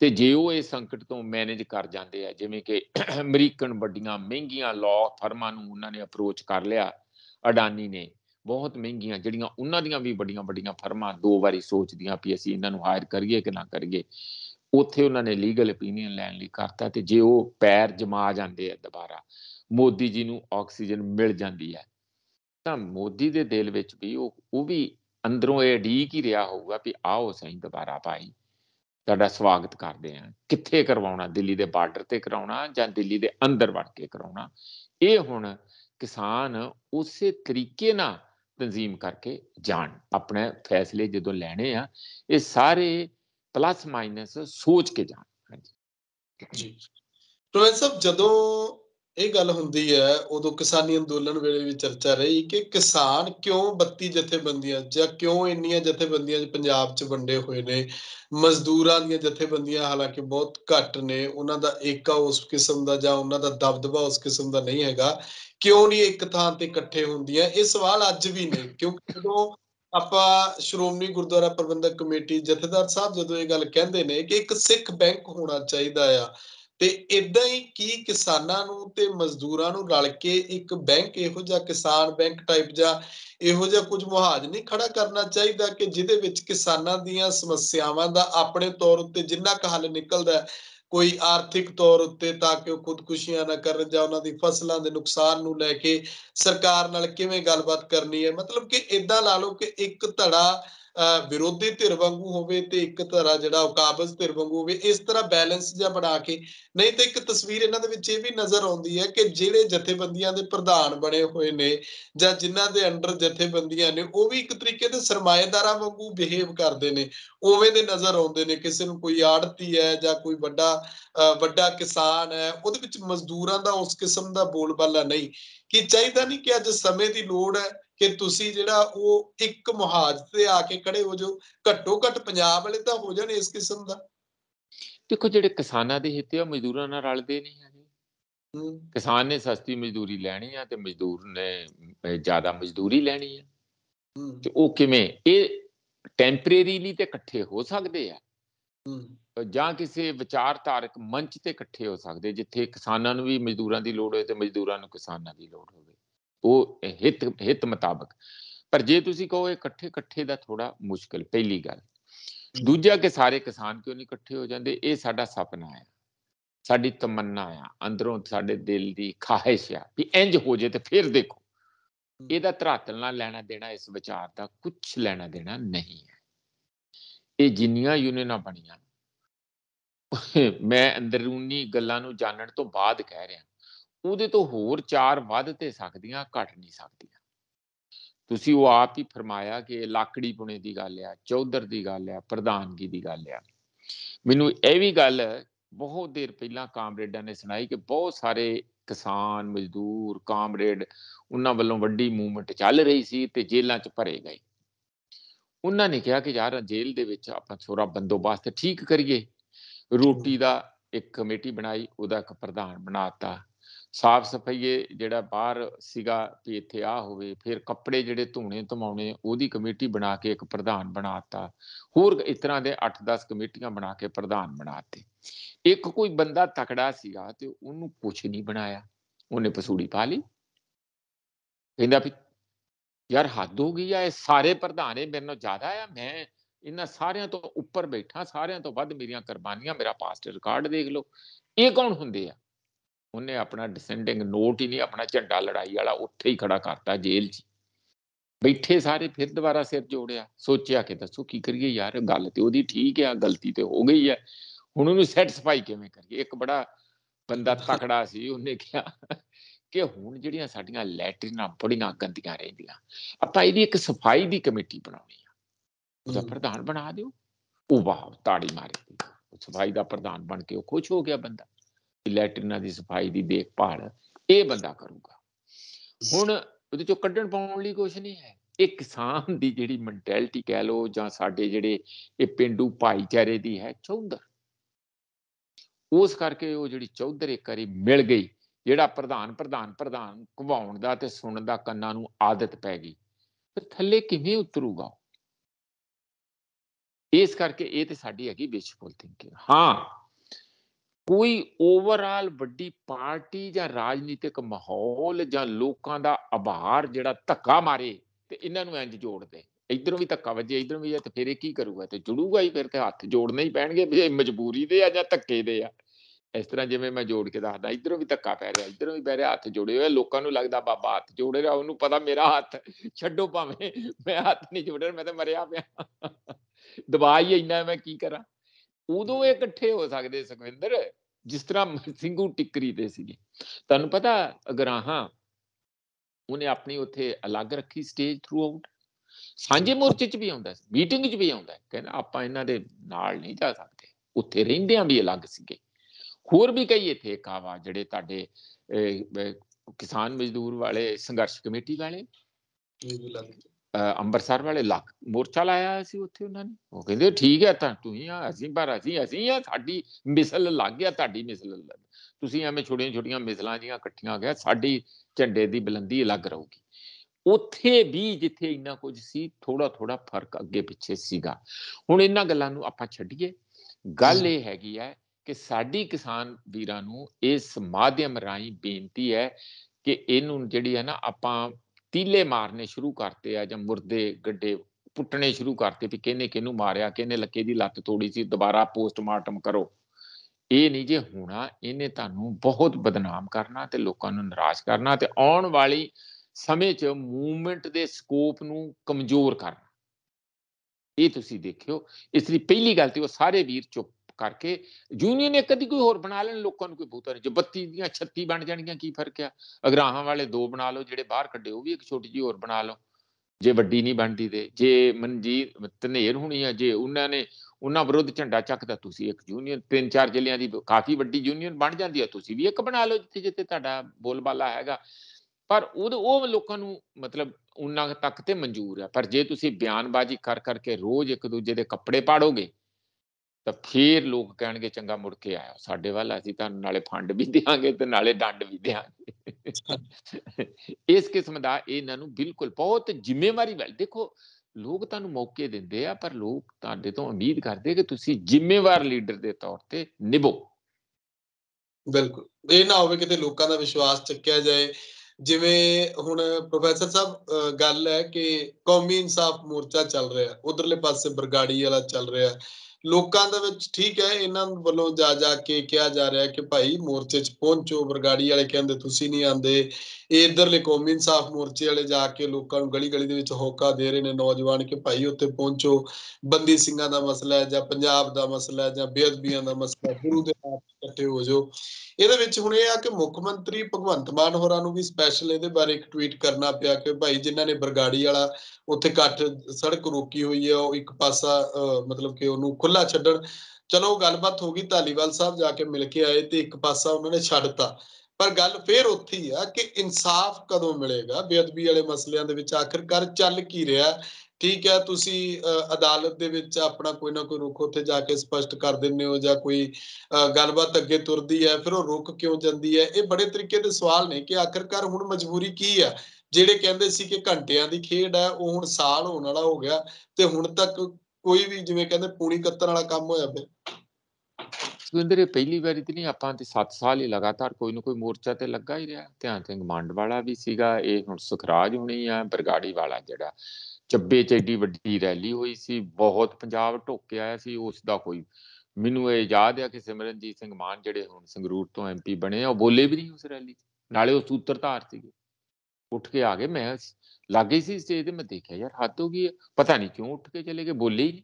ਤੇ ਜੇ ਉਹ ਇਹ ਸੰਕਟ ਤੋਂ ਮੈਨੇਜ ਕਰ ਜਾਂਦੇ ਆ ਜਿਵੇਂ ਕਿ ਅਮਰੀਕਨ ਵੱਡੀਆਂ ਮਹਿੰਗੀਆਂ ਲਾਅ ਫਰਮਾਂ ਨੂੰ ਉਹਨਾਂ ਨੇ ਅਪਰੋਚ ਕਰ ਲਿਆ ਅਡਾਨੀ ਨੇ ਬਹੁਤ ਮਹਿੰਗੀਆਂ ਜਿਹੜੀਆਂ ਉਹਨਾਂ ਦੀਆਂ ਵੀ ਵੱਡੀਆਂ ਵੱਡੀਆਂ ਫਰਮਾਂ ਦੋ ਵਾਰੀ ਸੋਚਦੀਆਂ ਵੀ ਅਸੀਂ ਇਹਨਾਂ ਨੂੰ ਹਾਇਰ ਕਰੀਏ ਕਿ ਨਾ ਕਰੀਏ ਉੱਥੇ ਉਹਨਾਂ ਨੇ ਲੀਗਲ ਓਪੀਨੀਅਨ ਲੈਣ ਲਈ ਕਰਤਾ ਤੇ ਜੇ ਉਹ ਪੈਰ ਜਮਾ ਜਾਂਦੇ ਆ ਦੁਬਾਰਾ ਮੋਦੀ ਜੀ ਨੂੰ ਆਕਸੀਜਨ ਮਿਲ ਜਾਂਦੀ ਹੈ ਤਾਂ ਮੋਦੀ ਦੇ ਦਿਲ ਵਿੱਚ ਵੀ ਉਹ ਉਹ ਵੀ ਅੰਦਰੋਂ ਇਹ ਢੀਕ ਹੀ ਰਿਹਾ ਹੋਊਗਾ ਵੀ ਆਓ ਸਹੀ ਦੁਬਾਰਾ ਭਾਈ ਤੁਹਾਡਾ ਸਵਾਗਤ ਕਰਦੇ ਆ ਕਿੱਥੇ ਕਰਵਾਉਣਾ ਦਿੱਲੀ ਦੇ ਬਾਰਡਰ ਤੇ ਕਰਾਉਣਾ ਜਾਂ ਦਿੱਲੀ ਦੇ ਅੰਦਰ ਵੜ ਕੇ ਕਰਾਉਣਾ ਇਹ ਹੁਣ ਕਿਸਾਨ ਉਸੇ ਤਰੀਕੇ ਨਾਲ ਤਨਜ਼ੀਮ ਕਰਕੇ ਜਾਣ ਆਪਣੇ ਫੈਸਲੇ ਜਦੋਂ ਲੈਣੇ ਆ ਇਹ ਸਾਰੇ ਪਲੱਸ ਮਾਈਨਸ ਸੋਚ ਕੇ ਜਾਣ ਹਾਂਜੀ ਜੀ ਪ੍ਰੋਫੈਸਰ ਸਾਹਿਬ ਜਦੋਂ ਇਹ ਗੱਲ ਹੁੰਦੀ ਹੈ ਉਦੋਂ ਕਿਸਾਨੀ ਅੰਦੋਲਨ ਵੇਲੇ ਵੀ ਚਰਚਾ ਰਹੀ ਕਿ ਕਿਸਾਨ ਕਿਉਂ 32 ਜਥੇਬੰਦੀਆਂ ਜਾਂ ਕਿਉਂ ਇੰਨੀਆਂ ਜਥੇਬੰਦੀਆਂ ਪੰਜਾਬ 'ਚ ਵੰਡੇ ਹੋਏ ਨੇ ਮਜ਼ਦੂਰਾਂ ਦੀਆਂ ਜਥੇਬੰਦੀਆਂ ਹਾਲਾਂਕਿ ਬਹੁਤ ਘੱਟ ਨੇ ਉਹਨਾਂ ਦਾ ਏਕਾ ਉਸ ਕਿਸਮ ਦਾ ਜਾਂ ਉਹਨਾਂ ਦਾ ਦਬਦਬਾ ਉਸ ਕਿਸਮ ਦਾ ਨਹੀਂ ਹੈਗਾ ਕਿਉਂ ਨਹੀਂ ਇੱਕ ਥਾਂ ਤੇ ਇਕੱਠੇ ਹੁੰਦੀਆਂ ਇਹ ਸਵਾਲ ਅੱਜ ਵੀ ਨੇ ਕਿਉਂਕਿ ਜਦੋਂ ਆਪਾਂ ਸ਼੍ਰੋਮਣੀ ਗੁਰਦੁਆਰਾ ਪ੍ਰਬੰਧਕ ਕਮੇਟੀ ਜਥੇਦਾਰ ਸਾਹਿਬ ਜਦੋਂ ਇਹ ਗੱਲ ਕਹਿੰਦੇ ਨੇ ਕਿ ਇੱਕ ਸਿੱਖ ਬੈਂਕ ਹੋਣਾ ਚਾਹੀਦਾ ਆ ਤੇ ਇਦਾਂ ਹੀ ਕੀ ਕਿਸਾਨਾਂ ਨੂੰ ਤੇ ਮਜ਼ਦੂਰਾਂ ਨੂੰ ਰਲ ਕੇ ਇੱਕ ਬੈਂਕ ਇਹੋ ਜਿਹਾ ਕਿਸਾਨ ਬੈਂਕ ਟਾਈਪ ਜਾਂ ਇਹੋ ਜਿਹਾ ਕੁਝ ਮੁਹਾਜ ਨਹੀਂ ਖੜਾ ਕਰਨਾ ਚਾਹੀਦਾ ਕਿ ਜਿਹਦੇ ਵਿੱਚ ਕਿਸਾਨਾਂ ਦੀਆਂ ਸਮੱਸਿਆਵਾਂ ਦਾ ਆਪਣੇ ਤੌਰ ਉੱਤੇ ਜਿੰਨਾ ਕੁ ਹੱਲ ਨਿਕਲਦਾ ਕੋਈ ਆਰਥਿਕ ਤੌਰ ਉੱਤੇ ਤਾਂ ਕਿ ਉਹ ਖੁਦਕੁਸ਼ੀਆਂ ਨਾ ਕਰਨ ਜਾਂ ਉਹਨਾਂ ਦੀ ਫਸਲਾਂ ਦੇ ਨੁਕਸਾਨ ਨੂੰ ਲੈ ਕੇ ਸਰਕਾਰ ਨਾਲ ਕਿਵੇਂ ਗੱਲਬਾਤ ਕਰਨੀ ਹੈ ਮਤਲਬ ਕਿ ਇਦਾਂ ਲਾ ਲਓ ਕਿ ਇੱਕ ਧੜਾ ਵਿਰੋਧੀ ਧਿਰ ਵਾਂਗੂ ਹੋਵੇ ਤੇ ਇੱਕ ਤਰ੍ਹਾਂ ਜਿਹੜਾ ਉਹ ਕਾਬਜ਼ ਧਿਰ ਵਾਂਗੂ ਹੋਵੇ ਇਸ ਤਰ੍ਹਾਂ ਬੈਲੈਂਸ ਜਿਹਾ ਬਣਾ ਕੇ ਨਹੀਂ ਤੇ ਇੱਕ ਤਸਵੀਰ ਇਹਨਾਂ ਦੇ ਵਿੱਚ ਇਹ ਵੀ ਨਜ਼ਰ ਆਉਂਦੀ ਹੈ ਕਿ ਜਿਹੜੇ ਜਥੇਬੰਦੀਆਂ ਦੇ ਪ੍ਰਧਾਨ ਬਣੇ ਹੋਏ ਨੇ ਜਾਂ ਜਿਨ੍ਹਾਂ ਦੇ ਅੰਡਰ ਜਥੇਬੰਦੀਆਂ ਨੇ ਉਹ ਵੀ ਇੱਕ ਤਰੀਕੇ ਦੇ ਸਰਮਾਏਦਾਰਾਂ ਵਾਂਗੂ ਬਿਹੇਵ ਕਰਦੇ ਨੇ ਉਵੇਂ ਦੇ ਨਜ਼ਰ ਆਉਂਦੇ ਨੇ ਕਿਸੇ ਨੂੰ ਕੋਈ ਆੜਤੀ ਹੈ ਜਾਂ ਕੋਈ ਵੱਡਾ ਵੱਡਾ ਕਿਸਾਨ ਹੈ ਉਹਦੇ ਵਿੱਚ ਮਜ਼ਦੂਰਾਂ ਦਾ ਉਸ ਕਿਸਮ ਦਾ ਬੋਲਬਾਲਾ ਨਹੀਂ ਕਿ ਚਾਹੀਦਾ ਨਹੀਂ ਕਿ ਅੱਜ ਸਮੇਂ ਦੀ ਲੋੜ ਹੈ ਕਿ ਤੁਸੀਂ ਜਿਹੜਾ ਉਹ ਇੱਕ ਮੁਹਾਜ਼ ਤੇ ਆ ਕੇ ਖੜੇ ਹੋ ਜੋ ਘੱਟੋ ਘੱਟ ਪੰਜਾਬ ਵਾਲੇ ਤਾਂ ਹੋ ਜਾਣ ਇਸ ਕਿਸਮ ਦਾ ਦੇਖੋ ਜਿਹੜੇ ਕਿਸਾਨਾਂ ਦੇ ਹਿੱਤੇ ਆ ਮਜ਼ਦੂਰਾਂ ਨਾਲ ਰਲਦੇ ਨਹੀਂ ਹੈਗੇ ਕਿਸਾਨ ਨੇ ਸਸਤੀ ਮਜ਼ਦੂਰੀ ਲੈਣੀ ਆ ਤੇ ਮਜ਼ਦੂਰ ਨੇ ਜ਼ਿਆਦਾ ਮਜ਼ਦੂਰੀ ਲੈਣੀ ਆ ਤੇ ਉਹ ਕਿਵੇਂ ਇਹ ਟੈਂਪਰੇਰੀਲੀ ਤੇ ਇਕੱਠੇ ਹੋ ਸਕਦੇ ਆ ਜਾਂ ਕਿਸੇ ਵਿਚਾਰਧਾਰਕ ਮੰਚ ਤੇ ਇਕੱਠੇ ਹੋ ਸਕਦੇ ਜਿੱਥੇ ਕਿਸਾਨਾਂ ਨੂੰ ਵੀ ਮਜ਼ਦੂਰਾਂ ਦੀ ਲੋੜ ਹੋਵੇ ਤੇ ਮਜ਼ਦੂਰਾਂ ਨੂੰ ਕਿਸਾਨਾਂ ਦੀ ਲੋੜ ਹੋਵੇ ਉਹ ਹਿੱਤ ਹਿੱਤ ਮੁਤਾਬਕ ਪਰ ਜੇ ਤੁਸੀਂ ਕਹੋ ਇਕੱਠੇ ਇਕੱਠੇ ਦਾ ਥੋੜਾ ਮੁਸ਼ਕਲ ਪਹਿਲੀ ਗੱਲ ਦੂਜਾ ਕਿ ਸਾਰੇ ਕਿਸਾਨ ਕਿਉਂ ਨਹੀਂ ਇਕੱਠੇ ਹੋ ਜਾਂਦੇ ਇਹ ਸਾਡਾ ਸੁਪਨਾ ਹੈ ਸਾਡੀ ਤਮੰਨਾ ਆ ਅੰਦਰੋਂ ਸਾਡੇ ਦਿਲ ਦੀ ਖਾਹਿਸ਼ ਆ ਵੀ ਇੰਜ ਹੋ ਜੇ ਤੇ ਫਿਰ ਦੇਖੋ ਇਹਦਾ ਧਰਾਤਲ ਨਾਲ ਲੈਣਾ ਦੇਣਾ ਇਸ ਵਿਚਾਰ ਦਾ ਕੁਝ ਲੈਣਾ ਦੇਣਾ ਨਹੀਂ ਹੈ ਇਹ ਜਿੰਨੀਆਂ ਯੂਨੀਅਨਾਂ ਬਣੀਆਂ ਮੈਂ ਅੰਦਰੂਨੀ ਗੱਲਾਂ ਨੂੰ ਜਾਣਨ ਤੋਂ ਬਾਅਦ ਕਹਿ ਰਿਹਾ ਉਹਦੇ ਤੋਂ ਹੋਰ ਚਾਰ ਵੱਧ ਤੇ ਸਕਦੀਆਂ ਘਟ ਨਹੀਂ ਸਕਦੀਆਂ ਤੁਸੀਂ ਉਹ ਆਪ ਹੀ ਫਰਮਾਇਆ ਕਿ ਲੱਕੜੀ ਲਾਕੜੀ ਪੁਣੇ ਦੀ ਗੱਲ ਆ ਚੌਧਰ ਦੀ ਗੱਲ ਆ ਪ੍ਰਧਾਨਗੀ ਦੀ ਗੱਲ ਆ ਮੈਨੂੰ ਇਹ ਵੀ ਗੱਲ ਬਹੁਤ ਦੇਰ ਪਹਿਲਾਂ ਕਾਮਰੇਡਾਂ ਨੇ ਸੁਣਾਈ ਕਿ ਬਹੁਤ ਸਾਰੇ ਕਿਸਾਨ ਮਜ਼ਦੂਰ ਕਾਮਰੇਡ ਉਹਨਾਂ ਵੱਲੋਂ ਵੱਡੀ ਮੂਵਮੈਂਟ ਚੱਲ ਰਹੀ ਸੀ ਤੇ ਜੇਲ੍ਹਾਂ 'ਚ ਭਰੇ ਗਏ ਉਹਨਾਂ ਨੇ ਕਿਹਾ ਕਿ ਯਾਰ ਜੇਲ੍ਹ ਦੇ ਵਿੱਚ ਆਪਾਂ ਥੋੜਾ ਬੰਦੋਬਸਤ ਠੀਕ ਕਰੀਏ ਰੋਟੀ ਦਾ ਇੱਕ ਕਮੇਟੀ ਬਣਾਈ ਉਹਦਾ ਇੱਕ ਪ੍ਰਧਾਨ ਬਣਾਤਾ ਸਾਫ ਸਫਾਈਏ ਜਿਹੜਾ ਬਾਹਰ ਸੀਗਾ ਕਿ ਇੱਥੇ ਆ ਹੋਵੇ ਫਿਰ ਕੱਪੜੇ ਜਿਹੜੇ ਧੋਣੇ ਧਮਾਉਣੇ ਉਹਦੀ ਕਮੇਟੀ ਬਣਾ ਕੇ ਇੱਕ ਪ੍ਰਧਾਨ ਬਣਾਤਾ ਹੋਰ ਇਸ ਤਰ੍ਹਾਂ ਦੇ 8-10 ਕਮੇਟੀਆਂ ਬਣਾ ਕੇ ਪ੍ਰਧਾਨ ਬਣਾਤੇ ਇੱਕ ਕੋਈ ਬੰਦਾ ਤਕੜਾ ਸੀਗਾ ਤੇ ਉਹਨੂੰ ਕੁਝ ਨਹੀਂ ਬਣਾਇਆ ਉਹਨੇ ਪਸੂੜੀ ਪਾ ਲਈ ਕਹਿੰਦਾ ਵੀ ਯਾਰ ਹੱਦ ਹੋ ਗਈ ਆ ਇਹ ਸਾਰੇ ਪ੍ਰਧਾਨ ਇਹ ਮੇਰੇ ਨਾਲੋਂ ਜ਼ਿਆਦਾ ਆ ਮੈਂ ਇਹਨਾਂ ਸਾਰਿਆਂ ਤੋਂ ਉੱਪਰ ਬੈਠਾ ਸਾਰਿਆਂ ਤੋਂ ਵੱਧ ਮੇਰੀਆਂ ਕੁਰਬਾਨੀਆਂ ਮੇਰਾ ਪਾਸਟ ਰਿਕਾਰਡ ਦੇਖ ਲਓ ਇਹ ਕੌਣ ਹੁੰਦੇ ਆ ਉਹਨੇ ਆਪਣਾ ਡਿਸੈਂਡਿੰਗ ਨੋਟ ਹੀ ਨਹੀਂ ਆਪਣਾ ਝੰਡਾ ਲੜਾਈ ਵਾਲਾ ਉੱਥੇ ਹੀ ਖੜਾ ਕਰਤਾ ਜੇਲ੍ਹ 'ਚ ਬੈਠੇ ਸਾਰੇ ਫਿਰ ਦੁਬਾਰਾ ਸਿਰ ਜੋੜਿਆ ਸੋਚਿਆ ਕਿ ਦੱਸੋ ਕੀ ਕਰੀਏ ਯਾਰ ਗੱਲ ਤੇ ਉਹਦੀ ਠੀਕ ਆ ਗਲਤੀ ਤੇ ਹੋ ਗਈ ਹੈ ਹੁਣ ਉਹਨੂੰ ਸੈਟੀਸਫਾਈ ਕਿਵੇਂ ਕਰੀਏ ਇੱਕ ਬੜਾ ਬੰਦਾ ਤਕੜਾ ਸੀ ਉਹਨੇ ਕਿਹਾ ਕਿ ਹੁਣ ਜਿਹੜੀਆਂ ਸਾਡੀਆਂ ਲੈਟਰੀਨਾਂ ਬੜੀਆਂ ਗੰਦੀਆਂ ਰਹਿੰਦੀਆਂ ਆਪਾਂ ਇਹਦੀ ਇੱਕ ਸਫਾਈ ਦੀ ਕਮੇਟੀ ਬਣਾਉਣੀ ਆ ਉਹਦਾ ਪ੍ਰਧਾਨ ਬਣਾ ਦਿਓ ਉਹ ਵਾਹ ਤਾੜੀ ਮਾਰੀ ਸਫਾਈ ਦਾ ਪ੍ਰਧਾਨ ਬਣ ਕੇ ਉਹ ਖੁਸ਼ ਹੋ ਗਿਆ ਬੰਦਾ ਲੈਟਰਨਾਂ ਦੀ ਸਫਾਈ ਦੀ ਦੇਖਭਾਲ ਇਹ ਬੰਦਾ ਕਰੂਗਾ ਹੁਣ ਉਹਦੇ ਚੋਂ ਕੱਢਣ ਪਾਉਣ ਲਈ ਕੁਝ ਨਹੀਂ ਹੈ ਇਹ ਕਿਸਾਨ ਦੀ ਜਿਹੜੀ ਮੈਂਟੈਲਿਟੀ ਕਹਿ ਲੋ ਜਾਂ ਸਾਡੇ ਜਿਹੜੇ ਇਹ ਪਿੰਡੂ ਭਾਈਚਾਰੇ ਦੀ ਹੈ ਚੌਧਰ ਉਸ ਕਰਕੇ ਉਹ ਜਿਹੜੀ ਚੌਧਰ ਇੱਕ ਵਾਰੀ ਮਿਲ ਗਈ ਜਿਹੜਾ ਪ੍ਰਧਾਨ ਪ੍ਰਧਾਨ ਪ੍ਰਧਾਨ ਘਵਾਉਣ ਦਾ ਤੇ ਸੁਣਨ ਦਾ ਕੰਨਾਂ ਨੂੰ ਆਦਤ ਪੈ ਗਈ ਫਿਰ ਥੱਲੇ ਕਿਵੇਂ ਉਤਰੂਗਾ ਇਸ ਕਰਕੇ ਇਹ ਤੇ ਸਾਡੀ ਹੈਗੀ ਵਿਸ਼ਫੁਲ ਥਿੰਕਿੰਗ ਹਾਂ ਕੋਈ ਓਵਰਆਲ ਵੱਡੀ ਪਾਰਟੀ ਜਾਂ ਰਾਜਨੀਤਿਕ ਮਾਹੌਲ ਜਾਂ ਲੋਕਾਂ ਦਾ ਆਭਾਰ ਜਿਹੜਾ ਧੱਕਾ ਮਾਰੇ ਤੇ ਇਹਨਾਂ ਨੂੰ ਇੰਜ ਜੋੜਦੇ ਇਧਰੋਂ ਵੀ ਧੱਕਾ ਵੱਜੇ ਇਧਰੋਂ ਵੀ ਤੇ ਫਿਰ ਇਹ ਕੀ ਕਰੂਗਾ ਤੇ ਜੁੜੂਗਾ ਹੀ ਫਿਰ ਤੇ ਹੱਥ ਜੋੜਨੇ ਹੀ ਪੈਣਗੇ ਵੀ ਇਹ ਮਜਬੂਰੀ ਦੇ ਆ ਜਾਂ ਧੱਕੇ ਦੇ ਆ ਇਸ ਤਰ੍ਹਾਂ ਜਿਵੇਂ ਮੈਂ ਜੋੜ ਕੇ ਦੱਸਦਾ ਇਧਰੋਂ ਵੀ ਧੱਕਾ ਪੈ ਰਿਹਾ ਇਧਰੋਂ ਵੀ ਪੈ ਰਿਹਾ ਹੱਥ ਜੋੜੇ ਹੋਏ ਲੋਕਾਂ ਨੂੰ ਲੱਗਦਾ ਬਾਬਾ ਹੱਥ ਜੋੜ ਰਿਹਾ ਉਹਨੂੰ ਪਤਾ ਮੇਰਾ ਹੱਥ ਛੱਡੋ ਭਾਵੇਂ ਮੈਂ ਹੱਥ ਨਹੀਂ ਜੋੜਿਆ ਮੈਂ ਤਾਂ ਮਰਿਆ ਪਿਆ ਦਬਾਈ ਇੰਨਾ ਮੈਂ ਕੀ ਕਰਾਂ ਉਦੋਂ ਇਹ ਇਕੱਠੇ ਹੋ ਸਕਦੇ ਸੁਖਵਿੰਦਰ ਜਿਸ ਤਰ੍ਹਾਂ ਸਿੰਘੂ ਟਿਕਰੀ ਤੇ ਸੀਗੇ ਤੁਹਾਨੂੰ ਪਤਾ ਅਗਰਾਹਾਂ ਉਹਨੇ ਆਪਣੀ ਉੱਥੇ ਅਲੱਗ ਰੱਖੀ ਸਟੇਜ ਥਰੂ ਆਊਟ ਸਾਂਝੇ ਮੋਰਚੇ 'ਚ ਵੀ ਆਉਂਦਾ ਸੀ ਮੀਟਿੰਗ 'ਚ ਵੀ ਆਉਂਦਾ ਕਹਿੰਦਾ ਆਪਾਂ ਇਹਨਾਂ ਦੇ ਨਾਲ ਨਹੀਂ ਜਾ ਸਕਦੇ ਉੱਥੇ ਰਹਿੰਦਿਆਂ ਵੀ ਅਲੱਗ ਸੀਗੇ ਹੋਰ ਵੀ ਕਈ ਇੱਥੇ ਕਾਵਾ ਜਿਹੜੇ ਤੁਹਾਡੇ ਕਿਸਾਨ ਮਜ਼ਦੂਰ ਵਾਲੇ ਸੰਘਰਸ਼ ਕਮੇਟੀ ਵਾਲੇ ਅੰਬਰਸਰ ਵਾਲੇ ਲੱਖ ਮੋਰਚਾ ਲਾਇਆ ਸੀ ਉੱਥੇ ਉਹਨਾਂ ਨੇ ਉਹ ਕਹਿੰਦੇ ਠੀਕ ਹੈ ਤਾਂ ਤੁਸੀਂ ਆ ਅਸੀਂ ਪਰ ਅਸੀਂ ਅਸੀਂ ਆ ਸਾਡੀ ਮਿਸਲ ਲੱਗ ਗਿਆ ਤੁਹਾਡੀ ਮਿਸਲ ਲੱਗ ਤੁਸੀਂ ਐਵੇਂ ਛੋਟੀਆਂ ਛੋਟੀਆਂ ਮਿਸਲਾਂ ਜੀਆਂ ਇਕੱਠੀਆਂ ਗਿਆ ਸਾਡੀ ਝੰਡੇ ਦੀ ਬੁਲੰਦੀ ਅਲੱਗ ਰਹੂਗੀ ਉੱਥੇ ਵੀ ਜਿੱਥੇ ਇੰਨਾ ਕੁਝ ਸੀ ਥੋੜਾ ਥੋੜਾ ਫਰਕ ਅੱਗੇ ਪਿੱਛੇ ਸੀਗਾ ਹੁਣ ਇਹਨਾਂ ਗੱਲਾਂ ਨੂੰ ਆਪਾਂ ਛੱਡੀਏ ਗੱਲ ਇਹ ਹੈਗੀ ਹੈ ਕਿ ਸਾਡੀ ਕਿਸਾਨ ਵੀਰਾਂ ਨੂੰ ਇਸ ਮਾਧਿਅਮ ਰਾਹੀਂ ਬੇਨਤੀ ਹੈ ਕਿ ਇਹਨੂੰ ਜਿਹੜੀ ਹੈ ਨਾ ਆਪਾਂ ਤੀਲੇ ਮਾਰਨੇ ਸ਼ੁਰੂ ਕਰਤੇ ਆ ਜਾਂ ਮੁਰਦੇ ਗੱਡੇ ਪੁੱਟਣੇ ਸ਼ੁਰੂ ਕਰਤੇ ਵੀ ਕਿਹਨੇ ਕਿਹਨੂੰ ਮਾਰਿਆ ਕਿਹਨੇ ਲੱਕੇ ਦੀ ਲੱਤ ਤੋੜੀ ਸੀ ਦੁਬਾਰਾ ਪੋਸਟਮਾਰਟਮ ਕਰੋ ਇਹ ਨਹੀਂ ਜੇ ਹੋਣਾ ਇਹਨੇ ਤੁਹਾਨੂੰ ਬਹੁਤ ਬਦਨਾਮ ਕਰਨਾ ਤੇ ਲੋਕਾਂ ਨੂੰ ਨਿਰਾਸ਼ ਕਰਨਾ ਤੇ ਆਉਣ ਵਾਲੀ ਸਮੇਂ 'ਚ ਮੂਵਮੈਂਟ ਦੇ ਸਕੋਪ ਨੂੰ ਕਮਜ਼ੋਰ ਕਰਨਾ ਇਹ ਤੁਸੀਂ ਦੇਖਿਓ ਇਸ ਲਈ ਪਹਿਲੀ ਗੱਲ ਤੇ ਉਹ ਸਾਰੇ ਵੀਰ ਚੁੱਪ ਕਰਕੇ ਯੂਨੀਅਨ ਇੱਕ ਦੀ ਕੋਈ ਹੋਰ ਬਣਾ ਲੈਣ ਲੋਕਾਂ ਨੂੰ ਕੋਈ ਬਹੁਤਾ ਨਹੀਂ ਜੇ 32 ਦੀਆਂ 36 ਬਣ ਜਾਣਗੀਆਂ ਕੀ ਫਰਕ ਆ ਅਗਰਾਹਾਂ ਵਾਲੇ ਦੋ ਬਣਾ ਲਓ ਜਿਹੜੇ ਬਾਹਰ ਕੱਢੇ ਉਹ ਵੀ ਇੱਕ ਛੋਟੀ ਜੀ ਹੋਰ ਬਣਾ ਲਓ ਜੇ ਵੱਡੀ ਨਹੀਂ ਬਣਦੀ ਤੇ ਜੇ ਮਨਜੀਤ ਧਨੇਰ ਹੁਣੀ ਆ ਜੇ ਉਹਨਾਂ ਨੇ ਉਹਨਾਂ ਵਿਰੁੱਧ ਝੰਡਾ ਚੱਕਦਾ ਤੁਸੀਂ ਇੱਕ ਯੂਨੀਅਨ ਤਿੰਨ ਚਾਰ ਜ਼ਿਲ੍ਹਿਆਂ ਦੀ ਕਾਫੀ ਵੱਡੀ ਯੂਨੀਅਨ ਬਣ ਜਾਂਦੀ ਆ ਤੁਸੀਂ ਵੀ ਇੱਕ ਬਣਾ ਲਓ ਜਿੱਥੇ ਜਿੱਥੇ ਤੁਹਾਡਾ ਬੋਲਬਾਲਾ ਹੈਗਾ ਪਰ ਉਹ ਉਹ ਲੋਕਾਂ ਨੂੰ ਮਤਲਬ ਉਹਨਾਂ ਤੱਕ ਤੇ ਮਨਜ਼ੂਰ ਆ ਪਰ ਜੇ ਤੁਸੀਂ ਬਿਆਨਬਾਜ਼ੀ ਕਰ ਕਰਕੇ ਰੋਜ਼ ਇੱਕ ਦੂਜੇ ਦੇ ਕੱਪੜੇ ਪਾੜੋਗੇ ਤਾਂ ਫੇਰ ਲੋਕ ਕਹਿਣਗੇ ਚੰਗਾ ਮੁੜ ਕੇ ਆਇਆ ਸਾਡੇ ਵੱਲ ਅਸੀਂ ਤੁਹਾਨੂੰ ਨਾਲੇ ਫੰਡ ਵੀ ਦੇਾਂਗੇ ਤੇ ਨਾਲੇ ਡੰਡ ਵੀ ਦੇਾਂਗੇ ਇਸ ਕਿਸਮ ਦਾ ਇਹਨਾਂ ਨੂੰ ਬਿਲਕੁਲ ਬਹੁਤ ਜ਼ਿੰਮੇਵਾਰੀ ਵਾਲ ਦੇਖੋ ਲੋਕ ਤੁਹਾਨੂੰ ਮੌਕੇ ਦਿੰਦੇ ਆ ਪਰ ਲੋਕ ਤੁਹਾਡੇ ਤੋਂ ਉਮੀਦ ਕਰਦੇ ਕਿ ਤੁਸੀਂ ਜ਼ਿੰਮੇਵਾਰ ਲੀਡਰ ਦੇ ਤੌਰ ਤੇ ਨਿਭੋ ਬਿਲਕੁਲ ਇਹ ਨਾ ਹੋਵੇ ਕਿਤੇ ਲੋਕਾਂ ਦਾ ਵਿਸ਼ਵਾਸ ਚੱਕਿਆ ਜਾਏ ਜਿਵੇਂ ਹੁਣ ਪ੍ਰੋਫੈਸਰ ਸਾਹਿਬ ਗੱਲ ਹੈ ਕਿ ਕੌਮੀ ਇਨਸਾਫ ਮੋਰਚਾ ਚੱਲ ਰਿਹਾ ਉਧਰਲੇ ਪਾਸੇ ਬਰਗਾੜੀ ਵਾਲਾ ਚੱਲ ਰਿਹਾ ਲੋਕਾਂ ਦੇ ਵਿੱਚ ਠੀਕ ਹੈ ਇਹਨਾਂ ਵੱਲੋਂ ਜਾ ਜਾ ਕੇ ਕਿਹਾ ਜਾ ਰਿਹਾ ਕਿ ਭਾਈ ਮੋਰਚੇ 'ਚ ਪਹੁੰਚੋ ਬਰਗਾੜੀ ਵਾਲੇ ਕਹਿੰਦੇ ਤੁਸੀਂ ਨਹੀਂ ਆਂਦੇ ਇਹ ਇਧਰਲੇ ਕੌਮੀ ਇਨਸਾਫ ਮੋਰਚੇ ਵਾਲੇ ਜਾ ਕੇ ਲੋਕਾਂ ਨੂੰ ਗਲੀ ਗਲੀ ਦੇ ਵਿੱਚ ਹੋਕਾ ਦੇ ਰਹੇ ਨੇ ਨੌਜਵਾਨ ਕਿ ਭਾਈ ਉੱਥੇ ਪਹੁੰਚੋ ਬੰਦੀ ਸਿੰਘਾਂ ਦਾ ਮਸਲਾ ਹੈ ਜਾਂ ਪੰਜਾਬ ਦਾ ਮਸਲਾ ਹੈ ਜਾਂ ਬੇਅਦਬੀਆਂ ਦਾ ਮਸਲਾ ਗੁਰੂ ਦੇ ਨਾਮ ਇਕੱਠੇ ਹੋ ਜਾਓ ਇਹਦੇ ਵਿੱਚ ਹੁਣ ਇਹ ਆ ਕਿ ਮੁੱਖ ਮੰਤਰੀ ਭਗਵੰਤ ਮਾਨ ਹੋਰਾਂ ਨੂੰ ਵੀ ਸਪੈਸ਼ਲ ਇਹਦੇ ਬਾਰੇ ਇੱਕ ਟਵੀਟ ਕਰਨਾ ਪਿਆ ਕਿ ਭਾਈ ਜਿਨ੍ਹਾਂ ਨੇ ਬਰਗਾੜੀ ਵਾਲਾ ਉੱਥੇ ਕੱਟ ਸੜਕ ਰੋਕੀ ਹੋਈ ਹੈ ਉਹ ਇੱਕ ਪਾਸਾ ਮਤਲਬ ਕਿ ਉਹਨੂੰ ਖੁੱਲਾ ਛੱਡਣ ਚਲੋ ਗੱਲਬਾਤ ਹੋ ਗਈ ਧਾਲੀਵਾਲ ਸਾਹਿਬ ਜਾ ਕੇ ਮਿਲ ਕੇ ਆਏ ਤੇ ਇੱਕ ਪਾਸਾ ਉਹਨਾਂ ਨੇ ਛੱਡਤਾ ਪਰ ਗੱਲ ਫੇਰ ਉੱਥੇ ਹੀ ਆ ਕਿ ਇਨਸਾਫ ਕਦੋਂ ਮਿਲੇਗਾ ਬੇਅਦਬੀ ਵਾਲੇ ਮਸਲਿਆਂ ਦੇ ਵਿੱਚ ਆਖਿਰਕਾਰ ਚੱਲ ਕੀ ਰਿਹਾ ਠੀਕ ਹੈ ਤੁਸੀਂ ਅਦਾਲਤ ਦੇ ਵਿੱਚ ਆਪਣਾ ਕੋਈ ਨਾ ਕੋਈ ਰੁਖ ਉੱਥੇ ਜਾ ਕੇ ਸਪਸ਼ਟ ਕਰ ਦਿੰਦੇ ਹੋ ਜਾਂ ਕੋਈ ਗੱਲਬਾਤ ਅੱਗੇ ਤੁਰਦੀ ਹੈ ਫਿਰ ਉਹ ਰੁਕ ਕਿਉਂ ਜਾਂਦੀ ਹੈ ਇਹ ਬੜੇ ਤਰੀਕੇ ਦੇ ਸਵਾਲ ਨੇ ਕਿ ਆਖਰਕਾਰ ਹੁਣ ਮਜਬੂਰੀ ਕੀ ਹੈ ਜਿਹੜੇ ਕਹਿੰਦੇ ਸੀ ਕਿ ਘੰਟਿਆਂ ਦੀ ਖੇਡ ਹੈ ਉਹ ਹੁਣ ਸਾਲ ਹੋਣ ਵਾਲਾ ਹੋ ਗਿਆ ਤੇ ਹੁਣ ਤੱਕ ਕੋਈ ਵੀ ਜਿਵੇਂ ਕਹਿੰਦੇ ਪੂਣੀ ਕੱਤਣ ਵਾਲਾ ਕੰਮ ਹੋਇਆ ਪਿਆ ਸੁਰਿੰਦਰ ਇਹ ਪਹਿਲੀ ਵਾਰੀ ਤੇ ਨਹੀਂ ਆਪਾਂ ਤੇ 7 ਸਾਲ ਹੀ ਲਗਾਤਾਰ ਕੋਈ ਨਾ ਕੋਈ ਮੋਰਚਾ ਤੇ ਲੱਗਾ ਹੀ ਰਿਹਾ ਧਿਆਨ ਸਿੰਘ ਮੰਡ ਵਾਲਾ ਵੀ ਸੀਗਾ ਇਹ ਹੁਣ ਸੁਖਰਾਜ ਹੁਣੀ ਆ ਬਰਗਾੜੀ ਵਾਲਾ ਜਿਹੜਾ ਚੱਬੇ ਚ ਏਡੀ ਵੱਡੀ ਰੈਲੀ ਹੋਈ ਸੀ ਬਹੁਤ ਪੰਜਾਬ ਢੋਕੇ ਆਇਆ ਸੀ ਉਸ ਦਾ ਕੋਈ ਮੈਨੂੰ ਇਹ ਯਾਦ ਆ ਕਿ ਸਿਮਰਨਜੀਤ ਸਿੰਘ ਮਾਨ ਜਿਹੜੇ ਹੁਣ ਸੰਗਰੂਰ ਤੋਂ ਐਮਪੀ ਬਣੇ ਆ ਉਹ ਬੋਲੇ ਵੀ ਨਹੀਂ ਉਸ ਰੈਲੀ 'ਚ ਨਾਲੇ ਉਹ ਸੂਤਰਧਾਰ ਸੀਗੇ ਉੱਠ ਕੇ ਆ ਗਏ ਮੈਂ ਲੱਗੇ ਸੀ ਸਟੇਜ ਤੇ ਮੈਂ ਦੇਖਿਆ ਯਾਰ ਹੱਦ ਹੋ ਗਈ ਪਤਾ ਨਹੀਂ ਕਿਉਂ ਉੱਠ ਕੇ ਚਲੇ ਗਏ ਬੋਲੇ ਹੀ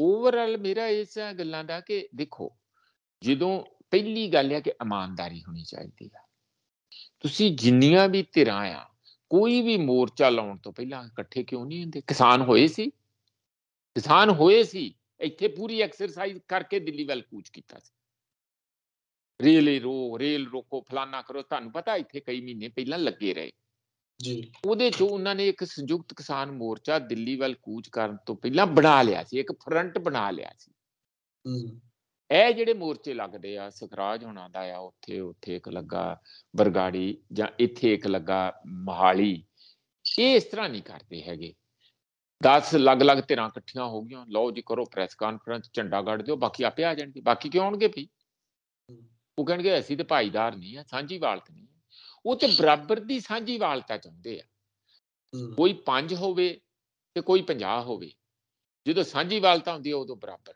ਓਵਰਆਲ ਮੇਰਾ ਇਸ ਗੱਲਾਂ ਦਾ ਕਿ ਦੇਖੋ ਜਦੋਂ ਪਹਿਲੀ ਗੱਲ ਹੈ ਕਿ ਇਮਾਨਦਾਰੀ ਹੋਣੀ ਚਾਹੀਦੀ ਆ ਤੁਸੀਂ ਜਿੰਨੀਆਂ ਵੀ ਧਿਰਾਂ ਆ ਕੋਈ ਵੀ ਮੋਰਚਾ ਲਾਉਣ ਤੋਂ ਪਹਿਲਾਂ ਇਕੱਠੇ ਕਿਉਂ ਨਹੀਂ ਹੁੰਦੇ ਕਿਸਾਨ ਹੋਏ ਸੀ ਕਿਸਾਨ ਹੋਏ ਸੀ ਇੱਥੇ ਪੂਰੀ ਐਕਸਰਸਾਈਜ਼ ਕਰਕੇ ਦਿੱਲੀ ਵੱਲ ਕੂਚ ਕੀਤਾ ਸੀ ਰੇਲ ਰੋ ਰੇਲ ਰੋਕੋ ਫਲਾਨਾ ਕਰੋ ਤੁਹਾਨੂੰ ਪਤਾ ਇੱਥੇ ਕਈ ਮਹੀਨੇ ਪਹਿਲਾਂ ਲੱਗੇ ਰਹੇ ਜੀ ਉਹਦੇ ਚ ਉਹਨਾਂ ਨੇ ਇੱਕ ਸੰਯੁਕਤ ਕਿਸਾਨ ਮੋਰਚਾ ਦਿੱਲੀ ਵੱਲ ਕੂਚ ਕਰਨ ਤੋਂ ਪਹਿਲਾਂ ਬਣਾ ਲਿਆ ਸੀ ਇੱਕ ਫਰੰਟ ਬਣਾ ਲਿਆ ਸੀ ਇਹ ਜਿਹੜੇ ਮੋਰਚੇ ਲੱਗਦੇ ਆ ਸੁਖਰਾਜ ਹੋਣਾ ਦਾ ਆ ਉੱਥੇ ਉੱਥੇ ਇੱਕ ਲੱਗਾ ਬਰਗਾੜੀ ਜਾਂ ਇੱਥੇ ਇੱਕ ਲੱਗਾ ਮਹਾਲੀ ਇਹ ਇਸ ਤਰ੍ਹਾਂ ਨਹੀਂ ਕਰਦੇ ਹੈਗੇ 10 ਅਲੱਗ-ਅਲੱਗ ਧਿਰਾਂ ਇਕੱਠੀਆਂ ਹੋ ਗਈਆਂ ਲਓ ਜੀ ਕਰੋ ਪ੍ਰੈਸ ਕਾਨਫਰੰਸ ਝੰਡਾ ਗੱਡ ਦਿਓ ਬਾਕੀ ਆਪੇ ਆ ਜਾਣਗੇ ਬਾਕੀ ਕਿਉਂ ਆਉਣਗੇ ਵੀ ਉਹ ਕਹਿੰਦੇ ਅਸੀਂ ਤੇ ਭਾਈਦਾਰ ਨਹੀਂ ਆ ਸਾਂਝੀ ਵਾਲਤ ਨਹੀਂ ਉਹ ਤੇ ਬਰਾਬਰ ਦੀ ਸਾਂਝੀ ਵਾਲਤਾ ਚਾਹੁੰਦੇ ਆ ਕੋਈ 5 ਹੋਵੇ ਤੇ ਕੋਈ 50 ਹੋਵੇ ਜਦੋਂ ਸਾਂਝੀ ਵਾਲਤਾ ਹੁੰਦੀ ਹੈ ਉਦੋਂ ਬਰਾਬਰ